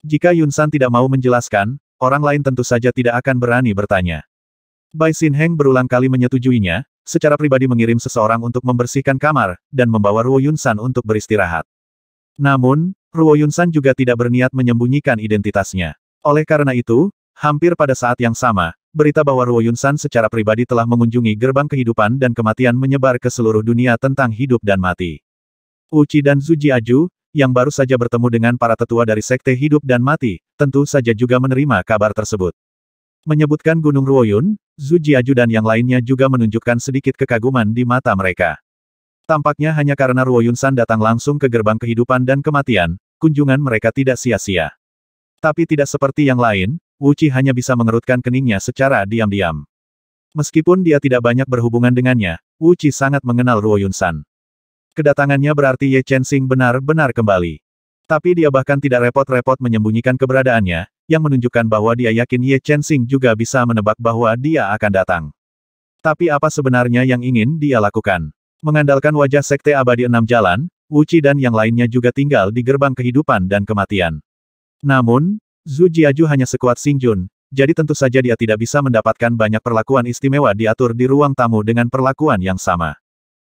Jika Yunsan tidak mau menjelaskan, orang lain tentu saja tidak akan berani bertanya. Bai Xin Heng berulang kali menyetujuinya, secara pribadi mengirim seseorang untuk membersihkan kamar, dan membawa Ruo Yunsan untuk beristirahat. Namun, Ruo Yunsan juga tidak berniat menyembunyikan identitasnya. Oleh karena itu, hampir pada saat yang sama, berita bahwa Ruo Yunsan secara pribadi telah mengunjungi gerbang kehidupan dan kematian menyebar ke seluruh dunia tentang hidup dan mati. Uchi dan Zuji Aju, yang baru saja bertemu dengan para tetua dari Sekte Hidup dan Mati, tentu saja juga menerima kabar tersebut. Menyebutkan Gunung Ruoyun, Zhu Jiaju dan yang lainnya juga menunjukkan sedikit kekaguman di mata mereka. Tampaknya hanya karena Ruoyun San datang langsung ke gerbang kehidupan dan kematian, kunjungan mereka tidak sia-sia. Tapi tidak seperti yang lain, Wu Qi hanya bisa mengerutkan keningnya secara diam-diam. Meskipun dia tidak banyak berhubungan dengannya, Wu Qi sangat mengenal Ruoyun San. Kedatangannya berarti Ye Chen Xing benar-benar kembali. Tapi dia bahkan tidak repot-repot menyembunyikan keberadaannya, yang menunjukkan bahwa dia yakin Ye Chen Xing juga bisa menebak bahwa dia akan datang. Tapi apa sebenarnya yang ingin dia lakukan? Mengandalkan wajah Sekte Abadi Enam Jalan, Wuci dan yang lainnya juga tinggal di gerbang kehidupan dan kematian. Namun, Zhu Jiaju hanya sekuat Xing Jun, jadi tentu saja dia tidak bisa mendapatkan banyak perlakuan istimewa diatur di ruang tamu dengan perlakuan yang sama.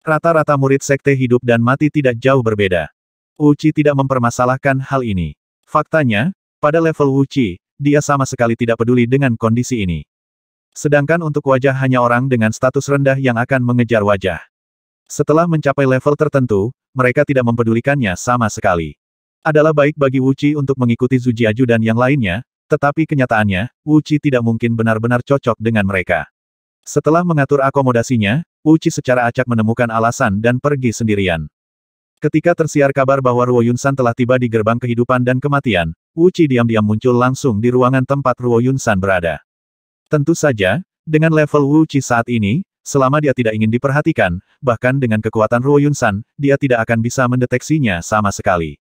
Rata-rata murid Sekte hidup dan mati tidak jauh berbeda. Uci tidak mempermasalahkan hal ini. Faktanya, pada level Wuchi, dia sama sekali tidak peduli dengan kondisi ini. Sedangkan untuk wajah hanya orang dengan status rendah yang akan mengejar wajah. Setelah mencapai level tertentu, mereka tidak mempedulikannya sama sekali. Adalah baik bagi Wuchi untuk mengikuti Zujiaju dan yang lainnya, tetapi kenyataannya, Wuchi tidak mungkin benar-benar cocok dengan mereka. Setelah mengatur akomodasinya, Wuchi secara acak menemukan alasan dan pergi sendirian. Ketika tersiar kabar bahwa Ruo Yunsan telah tiba di gerbang kehidupan dan kematian, Wu Qi diam-diam muncul langsung di ruangan tempat Ruo Yunsan berada. Tentu saja, dengan level Wu Qi saat ini, selama dia tidak ingin diperhatikan, bahkan dengan kekuatan Ruo Yunsan, dia tidak akan bisa mendeteksinya sama sekali.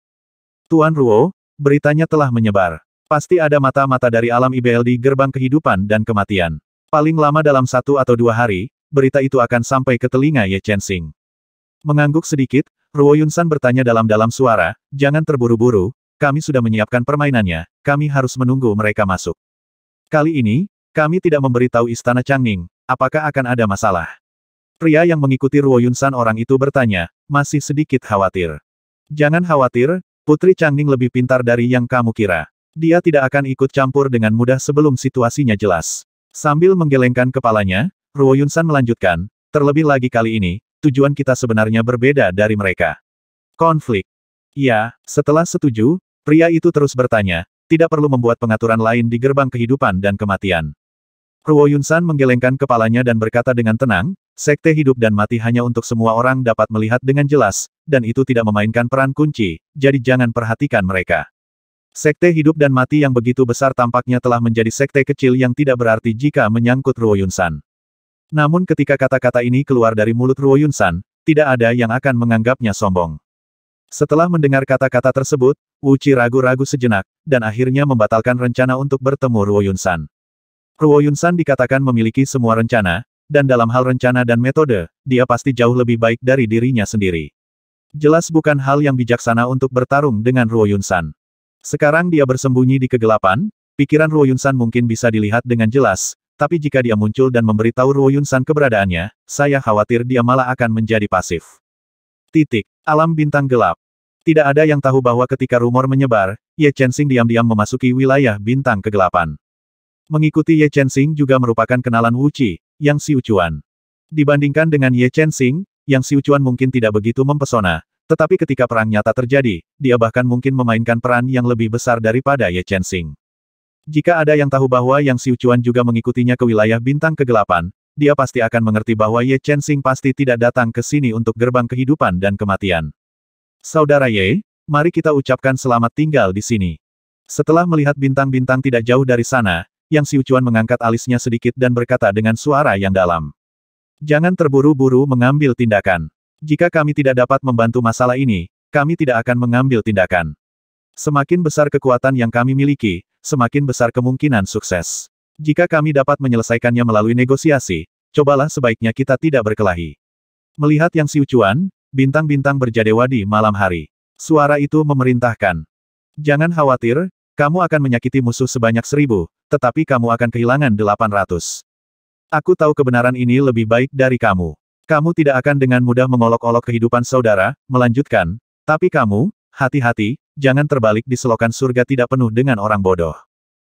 Tuan Ruo, beritanya telah menyebar. Pasti ada mata-mata dari alam IBL di gerbang kehidupan dan kematian. Paling lama dalam satu atau dua hari, berita itu akan sampai ke telinga Ye Chen Mengangguk sedikit, Ruo Yunsan bertanya dalam-dalam suara, jangan terburu-buru, kami sudah menyiapkan permainannya, kami harus menunggu mereka masuk. Kali ini, kami tidak memberitahu istana Changning, apakah akan ada masalah. Pria yang mengikuti Ruo Yunsan orang itu bertanya, masih sedikit khawatir. Jangan khawatir, Putri Changning lebih pintar dari yang kamu kira. Dia tidak akan ikut campur dengan mudah sebelum situasinya jelas. Sambil menggelengkan kepalanya, Ruo Yunsan melanjutkan, terlebih lagi kali ini, tujuan kita sebenarnya berbeda dari mereka. Konflik. Ya, setelah setuju, pria itu terus bertanya, tidak perlu membuat pengaturan lain di gerbang kehidupan dan kematian. Ruo Yunsan menggelengkan kepalanya dan berkata dengan tenang, sekte hidup dan mati hanya untuk semua orang dapat melihat dengan jelas, dan itu tidak memainkan peran kunci, jadi jangan perhatikan mereka. Sekte hidup dan mati yang begitu besar tampaknya telah menjadi sekte kecil yang tidak berarti jika menyangkut Ruo Yunsan. Namun ketika kata-kata ini keluar dari mulut Ruo Yunsan, tidak ada yang akan menganggapnya sombong. Setelah mendengar kata-kata tersebut, Qi ragu-ragu sejenak, dan akhirnya membatalkan rencana untuk bertemu Ruo Yunsan. Ruo Yunsan dikatakan memiliki semua rencana, dan dalam hal rencana dan metode, dia pasti jauh lebih baik dari dirinya sendiri. Jelas bukan hal yang bijaksana untuk bertarung dengan Ruo Yunsan. Sekarang dia bersembunyi di kegelapan, pikiran Ruo Yunsan mungkin bisa dilihat dengan jelas, tapi jika dia muncul dan memberitahu Ruo Yunsan keberadaannya, saya khawatir dia malah akan menjadi pasif. Titik. Alam bintang gelap. Tidak ada yang tahu bahwa ketika rumor menyebar, Ye Chenxing diam-diam memasuki wilayah bintang kegelapan. Mengikuti Ye Chenxing juga merupakan kenalan Wu Qi, Yang Xiuquan. Dibandingkan dengan Ye Xing, Yang Xiuquan mungkin tidak begitu mempesona, tetapi ketika perang nyata terjadi, dia bahkan mungkin memainkan peran yang lebih besar daripada Ye Xing. Jika ada yang tahu bahwa Yang Siucuan juga mengikutinya ke wilayah bintang kegelapan, dia pasti akan mengerti bahwa Ye Chen Xing pasti tidak datang ke sini untuk gerbang kehidupan dan kematian. Saudara Ye, mari kita ucapkan selamat tinggal di sini. Setelah melihat bintang-bintang tidak jauh dari sana, Yang Siucuan mengangkat alisnya sedikit dan berkata dengan suara yang dalam. Jangan terburu-buru mengambil tindakan. Jika kami tidak dapat membantu masalah ini, kami tidak akan mengambil tindakan. Semakin besar kekuatan yang kami miliki, semakin besar kemungkinan sukses. Jika kami dapat menyelesaikannya melalui negosiasi, cobalah sebaiknya kita tidak berkelahi. Melihat yang siucuan, bintang-bintang berjadewa di malam hari. Suara itu memerintahkan. Jangan khawatir, kamu akan menyakiti musuh sebanyak seribu, tetapi kamu akan kehilangan delapan ratus. Aku tahu kebenaran ini lebih baik dari kamu. Kamu tidak akan dengan mudah mengolok-olok kehidupan saudara, melanjutkan. Tapi kamu, hati-hati, jangan terbalik di selokan surga tidak penuh dengan orang bodoh.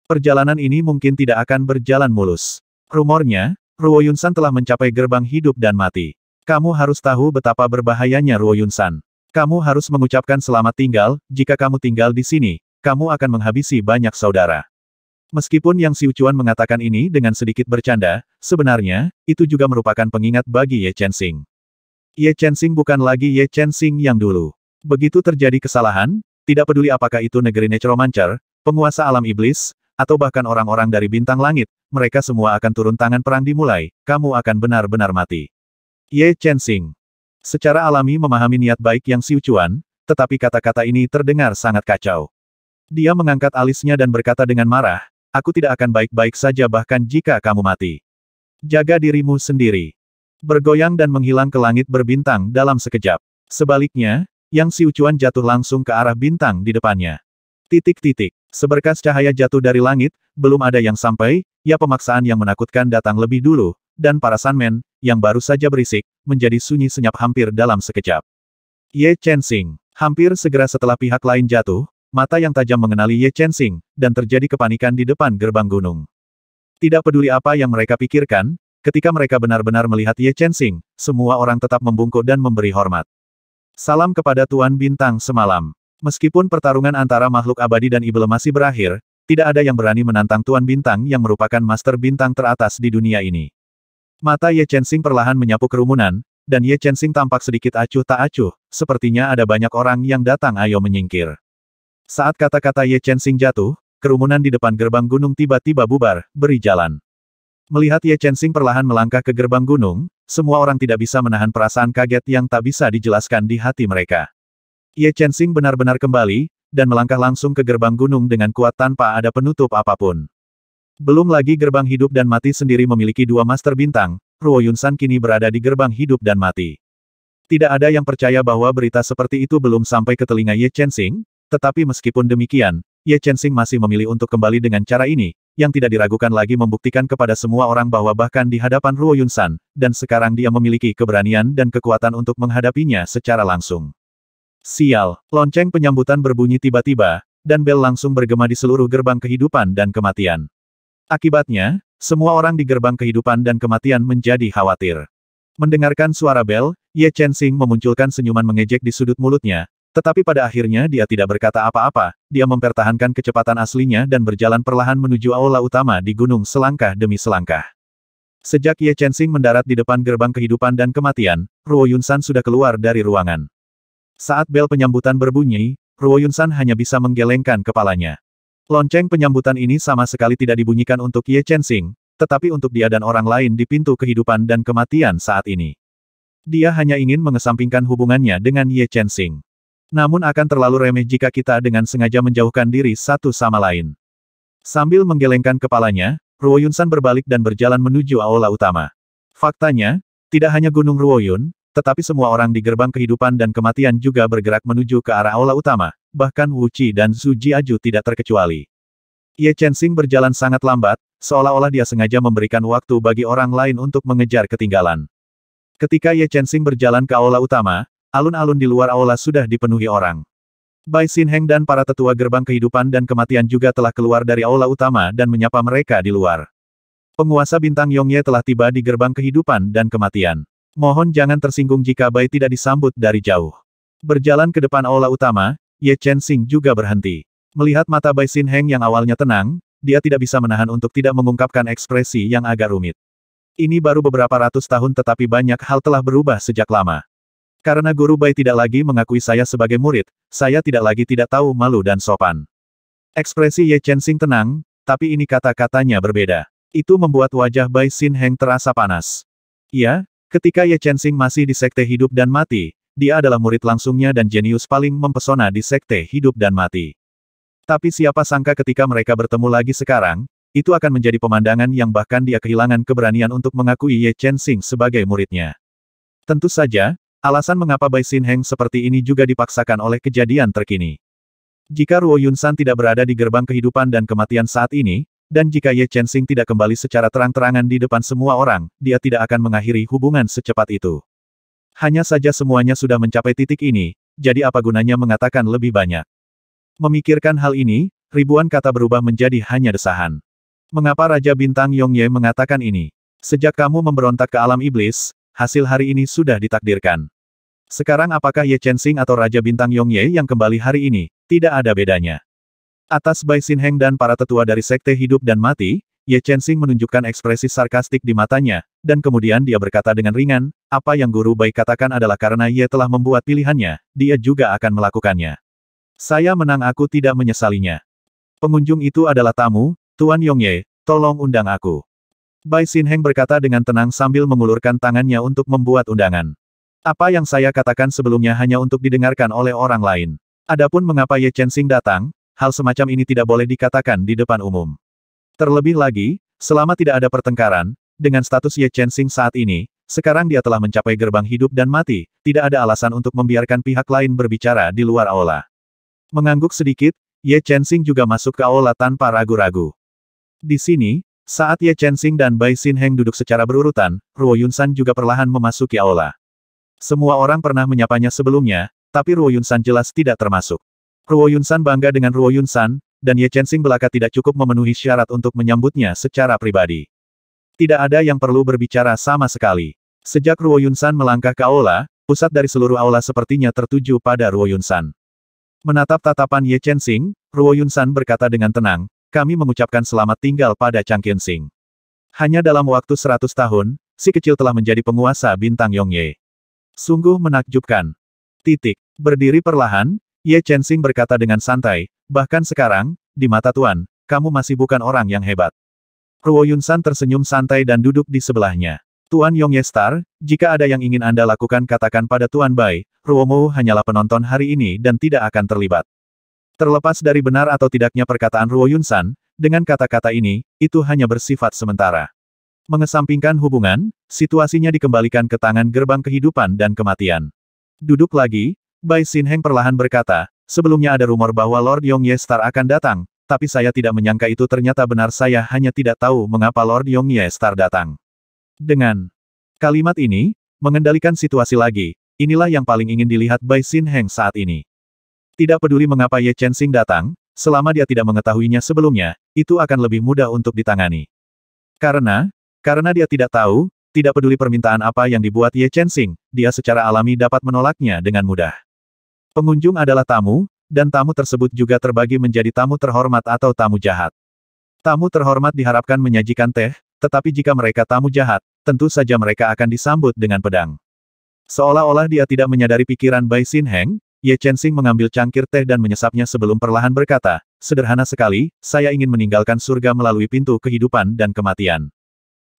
Perjalanan ini mungkin tidak akan berjalan mulus. Rumornya, Ruo Yunsan telah mencapai gerbang hidup dan mati. Kamu harus tahu betapa berbahayanya Ruo Yunsan. Kamu harus mengucapkan selamat tinggal, jika kamu tinggal di sini, kamu akan menghabisi banyak saudara. Meskipun Yang Siucuan mengatakan ini dengan sedikit bercanda, sebenarnya, itu juga merupakan pengingat bagi Ye Chensing. Ye Chensing bukan lagi Ye Chensing yang dulu. Begitu terjadi kesalahan, tidak peduli apakah itu negeri necromancer, penguasa alam iblis, atau bahkan orang-orang dari bintang langit, mereka semua akan turun tangan perang dimulai, kamu akan benar-benar mati. Ye Chen Xing. Secara alami memahami niat baik yang Xiu tetapi kata-kata ini terdengar sangat kacau. Dia mengangkat alisnya dan berkata dengan marah, aku tidak akan baik-baik saja bahkan jika kamu mati. Jaga dirimu sendiri. Bergoyang dan menghilang ke langit berbintang dalam sekejap. Sebaliknya, yang Siucuan jatuh langsung ke arah bintang di depannya. Titik-titik. Seberkas cahaya jatuh dari langit, belum ada yang sampai, ya pemaksaan yang menakutkan datang lebih dulu, dan para Sanmen, yang baru saja berisik, menjadi sunyi senyap hampir dalam sekejap. Ye Chen Xing. Hampir segera setelah pihak lain jatuh, mata yang tajam mengenali Ye Chen Xing, dan terjadi kepanikan di depan gerbang gunung. Tidak peduli apa yang mereka pikirkan, ketika mereka benar-benar melihat Ye Chen Xing, semua orang tetap membungkuk dan memberi hormat. Salam kepada Tuan Bintang semalam. Meskipun pertarungan antara makhluk abadi dan iblis masih berakhir, tidak ada yang berani menantang Tuan Bintang yang merupakan master bintang teratas di dunia ini. Mata Ye Chensing perlahan menyapu kerumunan, dan Ye Chensing tampak sedikit acuh tak acuh, sepertinya ada banyak orang yang datang ayo menyingkir. Saat kata-kata Ye Chensing jatuh, kerumunan di depan gerbang gunung tiba-tiba bubar, beri jalan. Melihat Ye Chensing perlahan melangkah ke gerbang gunung, semua orang tidak bisa menahan perasaan kaget yang tak bisa dijelaskan di hati mereka. Ye Xing benar-benar kembali, dan melangkah langsung ke gerbang gunung dengan kuat tanpa ada penutup apapun. Belum lagi gerbang hidup dan mati sendiri memiliki dua master bintang, Ruo Yunsan kini berada di gerbang hidup dan mati. Tidak ada yang percaya bahwa berita seperti itu belum sampai ke telinga Ye Xing, tetapi meskipun demikian, Ye Chen Xing masih memilih untuk kembali dengan cara ini, yang tidak diragukan lagi membuktikan kepada semua orang bahwa bahkan di hadapan Ruo San, dan sekarang dia memiliki keberanian dan kekuatan untuk menghadapinya secara langsung. Sial, lonceng penyambutan berbunyi tiba-tiba, dan bel langsung bergema di seluruh gerbang kehidupan dan kematian. Akibatnya, semua orang di gerbang kehidupan dan kematian menjadi khawatir. Mendengarkan suara bel, Ye Chen Xing memunculkan senyuman mengejek di sudut mulutnya, tetapi pada akhirnya dia tidak berkata apa-apa, dia mempertahankan kecepatan aslinya dan berjalan perlahan menuju aula utama di gunung selangkah demi selangkah. Sejak Ye Chensing mendarat di depan gerbang kehidupan dan kematian, Ruo Yunsan sudah keluar dari ruangan. Saat bel penyambutan berbunyi, Ruo Yunsan hanya bisa menggelengkan kepalanya. Lonceng penyambutan ini sama sekali tidak dibunyikan untuk Ye Chensing, tetapi untuk dia dan orang lain di pintu kehidupan dan kematian saat ini. Dia hanya ingin mengesampingkan hubungannya dengan Ye Chensing. Namun akan terlalu remeh jika kita dengan sengaja menjauhkan diri satu sama lain. Sambil menggelengkan kepalanya, Ruoyunsan berbalik dan berjalan menuju aula utama. Faktanya, tidak hanya Gunung Ruoyun, tetapi semua orang di gerbang kehidupan dan kematian juga bergerak menuju ke arah aula utama, bahkan Wu Qi dan Su Ji Aju tidak terkecuali. Ye Xing berjalan sangat lambat, seolah-olah dia sengaja memberikan waktu bagi orang lain untuk mengejar ketinggalan. Ketika Ye Xing berjalan ke aula utama, alun-alun di luar aula sudah dipenuhi orang. Bai Xin Heng dan para tetua gerbang kehidupan dan kematian juga telah keluar dari aula utama dan menyapa mereka di luar. Penguasa bintang Yongye telah tiba di gerbang kehidupan dan kematian. Mohon jangan tersinggung jika Bai tidak disambut dari jauh. Berjalan ke depan aula utama, Ye Chen Xing juga berhenti. Melihat mata Bai Xin Heng yang awalnya tenang, dia tidak bisa menahan untuk tidak mengungkapkan ekspresi yang agak rumit. Ini baru beberapa ratus tahun tetapi banyak hal telah berubah sejak lama. Karena Guru Bai tidak lagi mengakui saya sebagai murid, saya tidak lagi tidak tahu malu dan sopan. Ekspresi Ye Chen Xing tenang, tapi ini kata-katanya berbeda. Itu membuat wajah Bai Xin Heng terasa panas. Ya, ketika Ye Chen Xing masih di sekte hidup dan mati, dia adalah murid langsungnya dan jenius paling mempesona di sekte hidup dan mati. Tapi siapa sangka ketika mereka bertemu lagi sekarang, itu akan menjadi pemandangan yang bahkan dia kehilangan keberanian untuk mengakui Ye Chen Xing sebagai muridnya. Tentu saja, Alasan mengapa Bai Xin Heng seperti ini juga dipaksakan oleh kejadian terkini. Jika Ruo Yunshan tidak berada di gerbang kehidupan dan kematian saat ini, dan jika Ye Chen Xing tidak kembali secara terang-terangan di depan semua orang, dia tidak akan mengakhiri hubungan secepat itu. Hanya saja semuanya sudah mencapai titik ini, jadi apa gunanya mengatakan lebih banyak. Memikirkan hal ini, ribuan kata berubah menjadi hanya desahan. Mengapa Raja Bintang Yong Ye mengatakan ini? Sejak kamu memberontak ke alam iblis, hasil hari ini sudah ditakdirkan. Sekarang apakah Ye Chen Xing atau Raja Bintang Yongye yang kembali hari ini, tidak ada bedanya. Atas Bai Xin Heng dan para tetua dari Sekte Hidup dan Mati, Ye Chen Xing menunjukkan ekspresi sarkastik di matanya, dan kemudian dia berkata dengan ringan, apa yang Guru Bai katakan adalah karena Ye telah membuat pilihannya, dia juga akan melakukannya. Saya menang aku tidak menyesalinya. Pengunjung itu adalah tamu, Tuan Yongye, tolong undang aku. Bai Xin Heng berkata dengan tenang sambil mengulurkan tangannya untuk membuat undangan. Apa yang saya katakan sebelumnya hanya untuk didengarkan oleh orang lain. Adapun mengapa Ye Chensing datang, hal semacam ini tidak boleh dikatakan di depan umum. Terlebih lagi, selama tidak ada pertengkaran, dengan status Ye Chensing saat ini, sekarang dia telah mencapai gerbang hidup dan mati, tidak ada alasan untuk membiarkan pihak lain berbicara di luar aula. Mengangguk sedikit, Ye Chensing juga masuk ke aula tanpa ragu-ragu. Di sini, saat Ye Chensing dan Bai Xin Heng duduk secara berurutan, Ruo San juga perlahan memasuki aula. Semua orang pernah menyapanya sebelumnya, tapi Ruo San jelas tidak termasuk. Ruo San bangga dengan Ruo San, dan Ye Chen Xing belaka tidak cukup memenuhi syarat untuk menyambutnya secara pribadi. Tidak ada yang perlu berbicara sama sekali. Sejak Ruo San melangkah ke aula, pusat dari seluruh aula sepertinya tertuju pada Ruo San. Menatap tatapan Ye Chen Xing, Ruo San berkata dengan tenang, kami mengucapkan selamat tinggal pada Chang Qian Xing. Hanya dalam waktu 100 tahun, si kecil telah menjadi penguasa bintang Yongye. Sungguh menakjubkan. Titik. Berdiri perlahan, Ye Chen Xing berkata dengan santai, bahkan sekarang, di mata Tuan, kamu masih bukan orang yang hebat. Ruo San tersenyum santai dan duduk di sebelahnya. Tuan Yong Ye Star, jika ada yang ingin Anda lakukan katakan pada Tuan Bai, Ruo Mo hanyalah penonton hari ini dan tidak akan terlibat. Terlepas dari benar atau tidaknya perkataan Ruo San, dengan kata-kata ini, itu hanya bersifat sementara. Mengesampingkan hubungan, situasinya dikembalikan ke tangan gerbang kehidupan dan kematian. Duduk lagi, Bai Heng perlahan berkata, sebelumnya ada rumor bahwa Lord Yong Ye Star akan datang, tapi saya tidak menyangka itu ternyata benar saya hanya tidak tahu mengapa Lord Yong Ye Star datang. Dengan kalimat ini, mengendalikan situasi lagi, inilah yang paling ingin dilihat Bai Heng saat ini. Tidak peduli mengapa Ye Chen Xing datang, selama dia tidak mengetahuinya sebelumnya, itu akan lebih mudah untuk ditangani. Karena, karena dia tidak tahu, tidak peduli permintaan apa yang dibuat Ye Chen Xing, dia secara alami dapat menolaknya dengan mudah. Pengunjung adalah tamu, dan tamu tersebut juga terbagi menjadi tamu terhormat atau tamu jahat. Tamu terhormat diharapkan menyajikan teh, tetapi jika mereka tamu jahat, tentu saja mereka akan disambut dengan pedang. Seolah-olah dia tidak menyadari pikiran Bai Xin Heng, Ye Chen Xing mengambil cangkir teh dan menyesapnya sebelum perlahan berkata, sederhana sekali, saya ingin meninggalkan surga melalui pintu kehidupan dan kematian.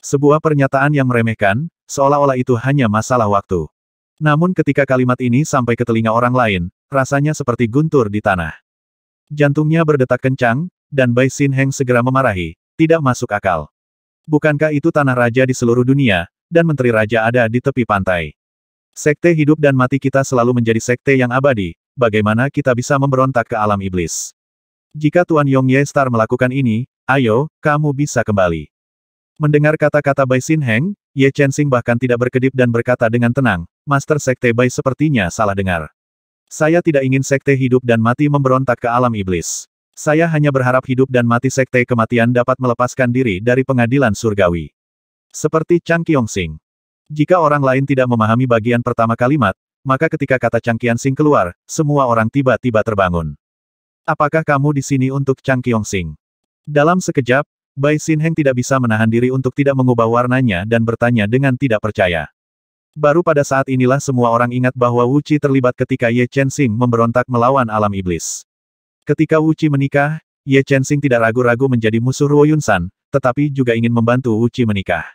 Sebuah pernyataan yang meremehkan, seolah-olah itu hanya masalah waktu. Namun ketika kalimat ini sampai ke telinga orang lain, rasanya seperti guntur di tanah. Jantungnya berdetak kencang, dan Bai Xin Heng segera memarahi, tidak masuk akal. Bukankah itu tanah raja di seluruh dunia, dan menteri raja ada di tepi pantai? Sekte hidup dan mati kita selalu menjadi sekte yang abadi, bagaimana kita bisa memberontak ke alam iblis? Jika Tuan Yong Ye Star melakukan ini, ayo, kamu bisa kembali. Mendengar kata-kata Bai Xin Heng, Ye Chen Chensing bahkan tidak berkedip dan berkata dengan tenang, Master Sekte Bai sepertinya salah dengar. Saya tidak ingin Sekte hidup dan mati memberontak ke alam iblis. Saya hanya berharap hidup dan mati Sekte kematian dapat melepaskan diri dari pengadilan surgawi. Seperti Chang Sing. Jika orang lain tidak memahami bagian pertama kalimat, maka ketika kata Chang Sing keluar, semua orang tiba-tiba terbangun. Apakah kamu di sini untuk Chang Sing? Dalam sekejap, Bai Heng tidak bisa menahan diri untuk tidak mengubah warnanya dan bertanya dengan tidak percaya. Baru pada saat inilah semua orang ingat bahwa Wu Qi terlibat ketika Ye Chen Xing memberontak melawan alam iblis. Ketika Wu Qi menikah, Ye Chen Xing tidak ragu-ragu menjadi musuh Ruo San, tetapi juga ingin membantu Wu Qi menikah.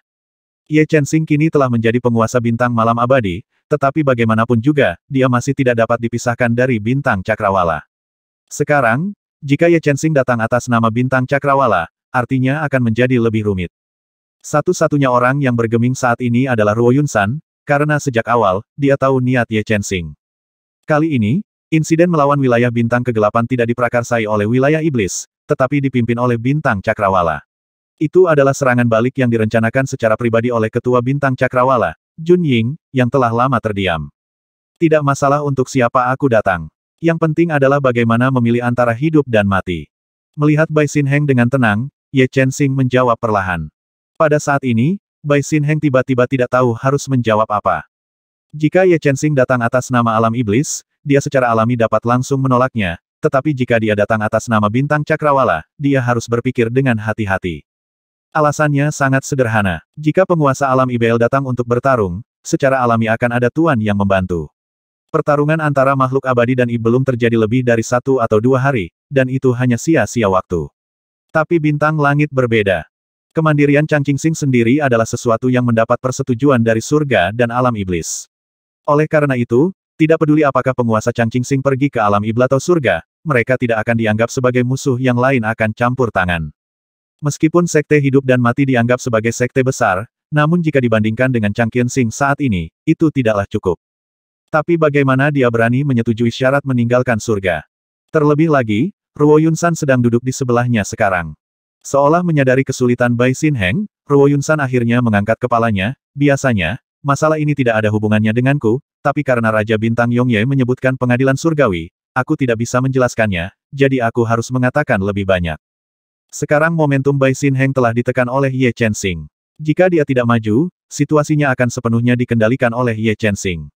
Ye Chen Xing kini telah menjadi penguasa bintang malam abadi, tetapi bagaimanapun juga, dia masih tidak dapat dipisahkan dari bintang cakrawala. Sekarang, jika Ye Chen Xing datang atas nama bintang cakrawala, artinya akan menjadi lebih rumit. Satu-satunya orang yang bergeming saat ini adalah Ruo San, karena sejak awal, dia tahu niat Ye Chen Sing. Kali ini, insiden melawan wilayah bintang kegelapan tidak diprakarsai oleh wilayah iblis, tetapi dipimpin oleh bintang cakrawala. Itu adalah serangan balik yang direncanakan secara pribadi oleh ketua bintang cakrawala, Jun Ying, yang telah lama terdiam. Tidak masalah untuk siapa aku datang. Yang penting adalah bagaimana memilih antara hidup dan mati. Melihat Bai Xin Heng dengan tenang, Ye Chen Xing menjawab perlahan. Pada saat ini, Bai Xin Heng tiba-tiba tidak tahu harus menjawab apa. Jika Ye Chen Xing datang atas nama alam iblis, dia secara alami dapat langsung menolaknya, tetapi jika dia datang atas nama bintang cakrawala, dia harus berpikir dengan hati-hati. Alasannya sangat sederhana. Jika penguasa alam IBL datang untuk bertarung, secara alami akan ada tuan yang membantu. Pertarungan antara makhluk abadi dan I terjadi lebih dari satu atau dua hari, dan itu hanya sia-sia waktu. Tapi bintang langit berbeda. Kemandirian Chang Qingxing sendiri adalah sesuatu yang mendapat persetujuan dari surga dan alam iblis. Oleh karena itu, tidak peduli apakah penguasa Chang Qingxing pergi ke alam iblis atau surga, mereka tidak akan dianggap sebagai musuh yang lain akan campur tangan. Meskipun sekte hidup dan mati dianggap sebagai sekte besar, namun jika dibandingkan dengan Chang Qingxing saat ini, itu tidaklah cukup. Tapi bagaimana dia berani menyetujui syarat meninggalkan surga? Terlebih lagi, Ruo Yunsan sedang duduk di sebelahnya sekarang. Seolah menyadari kesulitan Bai Xin Heng, Ruo Yunsan akhirnya mengangkat kepalanya, biasanya, masalah ini tidak ada hubungannya denganku, tapi karena Raja Bintang Yongye menyebutkan pengadilan surgawi, aku tidak bisa menjelaskannya, jadi aku harus mengatakan lebih banyak. Sekarang momentum Bai Xin Heng telah ditekan oleh Ye Chen Xing. Jika dia tidak maju, situasinya akan sepenuhnya dikendalikan oleh Ye Chen Xing.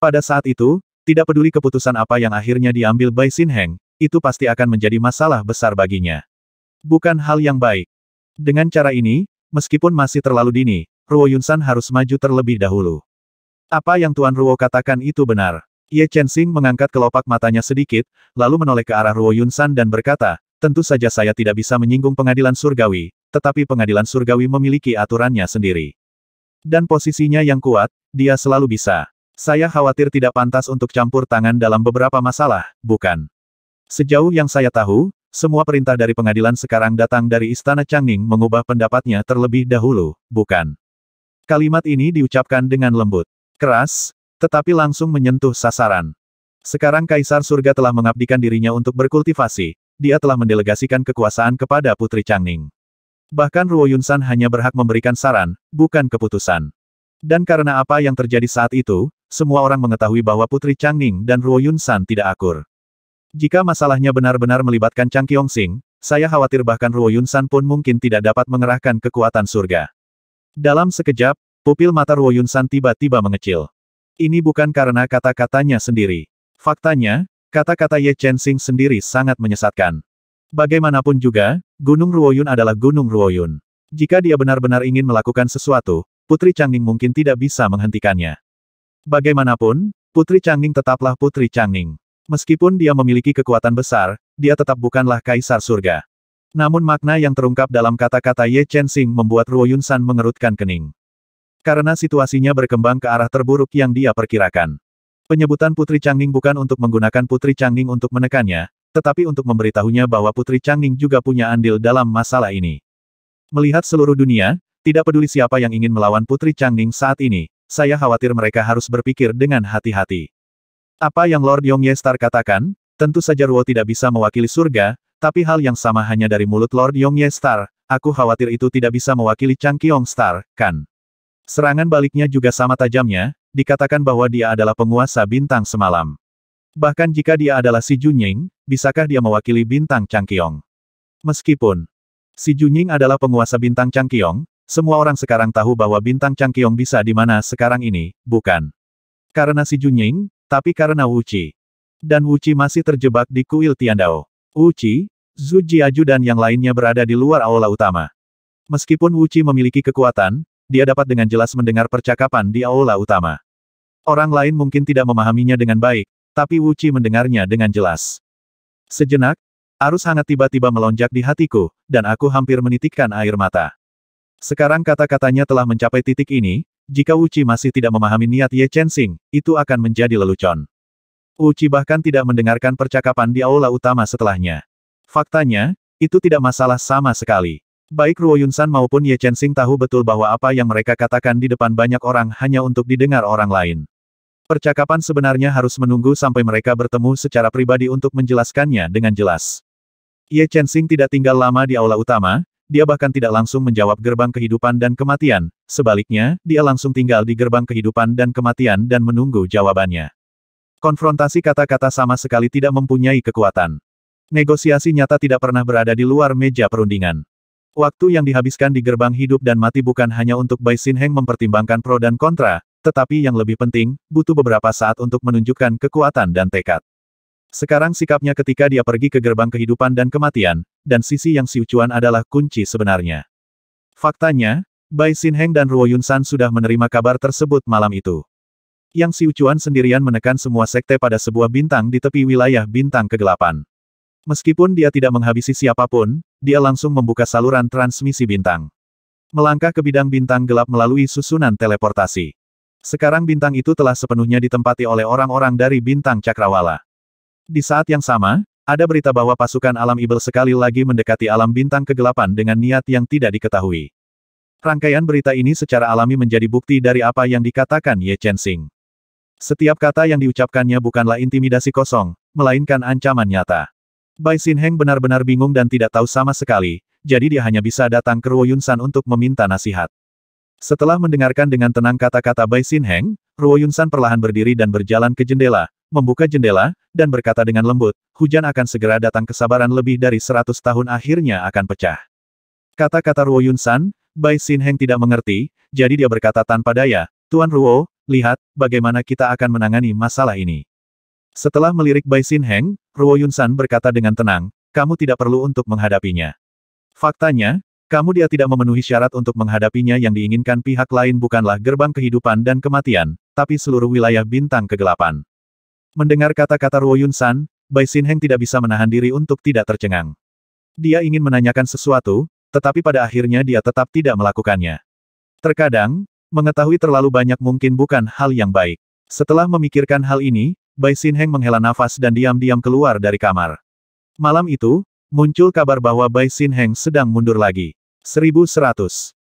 Pada saat itu, tidak peduli keputusan apa yang akhirnya diambil Bai Xin Heng, itu pasti akan menjadi masalah besar baginya. Bukan hal yang baik. Dengan cara ini, meskipun masih terlalu dini, Ruo Yunsan harus maju terlebih dahulu. Apa yang Tuan Ruo katakan itu benar. Ye Chensing mengangkat kelopak matanya sedikit, lalu menoleh ke arah Ruo Yunsan dan berkata, tentu saja saya tidak bisa menyinggung pengadilan surgawi, tetapi pengadilan surgawi memiliki aturannya sendiri. Dan posisinya yang kuat, dia selalu bisa. Saya khawatir tidak pantas untuk campur tangan dalam beberapa masalah, bukan? Sejauh yang saya tahu, semua perintah dari pengadilan sekarang datang dari Istana Changning mengubah pendapatnya terlebih dahulu, bukan? Kalimat ini diucapkan dengan lembut, keras, tetapi langsung menyentuh sasaran. Sekarang Kaisar Surga telah mengabdikan dirinya untuk berkultivasi, dia telah mendelegasikan kekuasaan kepada Putri Changning. Bahkan Ruo Yunsan hanya berhak memberikan saran, bukan keputusan. Dan karena apa yang terjadi saat itu, semua orang mengetahui bahwa Putri Changning dan Ruo Yunsan tidak akur. Jika masalahnya benar-benar melibatkan Chang Kyong Sing, saya khawatir bahkan Ruo Yun San pun mungkin tidak dapat mengerahkan kekuatan surga. Dalam sekejap, pupil mata Ruo Yun San tiba-tiba mengecil. Ini bukan karena kata-katanya sendiri. Faktanya, kata-kata Ye Chen Sing sendiri sangat menyesatkan. Bagaimanapun juga, Gunung Ruo Yun adalah Gunung Ruo Yun. Jika dia benar-benar ingin melakukan sesuatu, Putri Changning mungkin tidak bisa menghentikannya. Bagaimanapun, Putri Changning tetaplah Putri Changning. Meskipun dia memiliki kekuatan besar, dia tetap bukanlah kaisar surga. Namun makna yang terungkap dalam kata-kata Ye Chen Xing membuat Ruo San mengerutkan kening. Karena situasinya berkembang ke arah terburuk yang dia perkirakan. Penyebutan Putri Changning bukan untuk menggunakan Putri Changning untuk menekannya, tetapi untuk memberitahunya bahwa Putri Changning juga punya andil dalam masalah ini. Melihat seluruh dunia, tidak peduli siapa yang ingin melawan Putri Changning saat ini, saya khawatir mereka harus berpikir dengan hati-hati. Apa yang Lord Yong Star katakan, tentu saja Ruo tidak bisa mewakili surga, tapi hal yang sama hanya dari mulut Lord Yong Star, aku khawatir itu tidak bisa mewakili Chang Kiong Star, kan? Serangan baliknya juga sama tajamnya, dikatakan bahwa dia adalah penguasa bintang semalam. Bahkan jika dia adalah si Junying, bisakah dia mewakili bintang Chang Kiong? Meskipun si Junying adalah penguasa bintang Chang Kiong, semua orang sekarang tahu bahwa bintang Chang Kiong bisa di mana sekarang ini, bukan? Karena si Junying, tapi karena Wuchi dan Wuchi masih terjebak di kuil Tiandao. Wuchi, Zhu Jiaju dan yang lainnya berada di luar aula utama. Meskipun Wuchi memiliki kekuatan, dia dapat dengan jelas mendengar percakapan di aula utama. Orang lain mungkin tidak memahaminya dengan baik, tapi Wuchi mendengarnya dengan jelas. Sejenak, arus hangat tiba-tiba melonjak di hatiku, dan aku hampir menitikkan air mata. Sekarang kata-katanya telah mencapai titik ini, jika Uchi masih tidak memahami niat Ye Chen Xing, itu akan menjadi lelucon. Uchi bahkan tidak mendengarkan percakapan di aula utama setelahnya. Faktanya, itu tidak masalah sama sekali. Baik Ruo Yunsan maupun Ye Chen Xing tahu betul bahwa apa yang mereka katakan di depan banyak orang hanya untuk didengar orang lain. Percakapan sebenarnya harus menunggu sampai mereka bertemu secara pribadi untuk menjelaskannya dengan jelas. Ye Chen Xing tidak tinggal lama di aula utama, dia bahkan tidak langsung menjawab gerbang kehidupan dan kematian, sebaliknya, dia langsung tinggal di gerbang kehidupan dan kematian dan menunggu jawabannya. Konfrontasi kata-kata sama sekali tidak mempunyai kekuatan. Negosiasi nyata tidak pernah berada di luar meja perundingan. Waktu yang dihabiskan di gerbang hidup dan mati bukan hanya untuk Bai Heng mempertimbangkan pro dan kontra, tetapi yang lebih penting, butuh beberapa saat untuk menunjukkan kekuatan dan tekad. Sekarang sikapnya ketika dia pergi ke gerbang kehidupan dan kematian, dan sisi yang Siucuan adalah kunci sebenarnya. Faktanya, Bai Heng dan Ruo San sudah menerima kabar tersebut malam itu. Yang Siucuan sendirian menekan semua sekte pada sebuah bintang di tepi wilayah bintang kegelapan. Meskipun dia tidak menghabisi siapapun, dia langsung membuka saluran transmisi bintang. Melangkah ke bidang bintang gelap melalui susunan teleportasi. Sekarang bintang itu telah sepenuhnya ditempati oleh orang-orang dari bintang cakrawala. Di saat yang sama, ada berita bahwa pasukan alam ibel sekali lagi mendekati alam bintang kegelapan dengan niat yang tidak diketahui. Rangkaian berita ini secara alami menjadi bukti dari apa yang dikatakan Ye Chen Xing. Setiap kata yang diucapkannya bukanlah intimidasi kosong, melainkan ancaman nyata. Bai Xin Heng benar-benar bingung dan tidak tahu sama sekali, jadi dia hanya bisa datang ke Ruo San untuk meminta nasihat. Setelah mendengarkan dengan tenang kata-kata Bai Xin Heng, Ruo San perlahan berdiri dan berjalan ke jendela, membuka jendela, dan berkata dengan lembut, hujan akan segera datang kesabaran lebih dari seratus tahun akhirnya akan pecah. Kata-kata Ruo San, Bai Xin Heng tidak mengerti, jadi dia berkata tanpa daya, Tuan Ruo, lihat, bagaimana kita akan menangani masalah ini. Setelah melirik Bai Xin Heng, Ruo San berkata dengan tenang, kamu tidak perlu untuk menghadapinya. Faktanya, kamu dia tidak memenuhi syarat untuk menghadapinya yang diinginkan pihak lain bukanlah gerbang kehidupan dan kematian, tapi seluruh wilayah bintang kegelapan. Mendengar kata-kata Ruo Yun San, Bai Xin Heng tidak bisa menahan diri untuk tidak tercengang. Dia ingin menanyakan sesuatu, tetapi pada akhirnya dia tetap tidak melakukannya. Terkadang, mengetahui terlalu banyak mungkin bukan hal yang baik. Setelah memikirkan hal ini, Bai Xin Heng menghela nafas dan diam-diam keluar dari kamar. Malam itu, muncul kabar bahwa Bai Xin Heng sedang mundur lagi. 1100.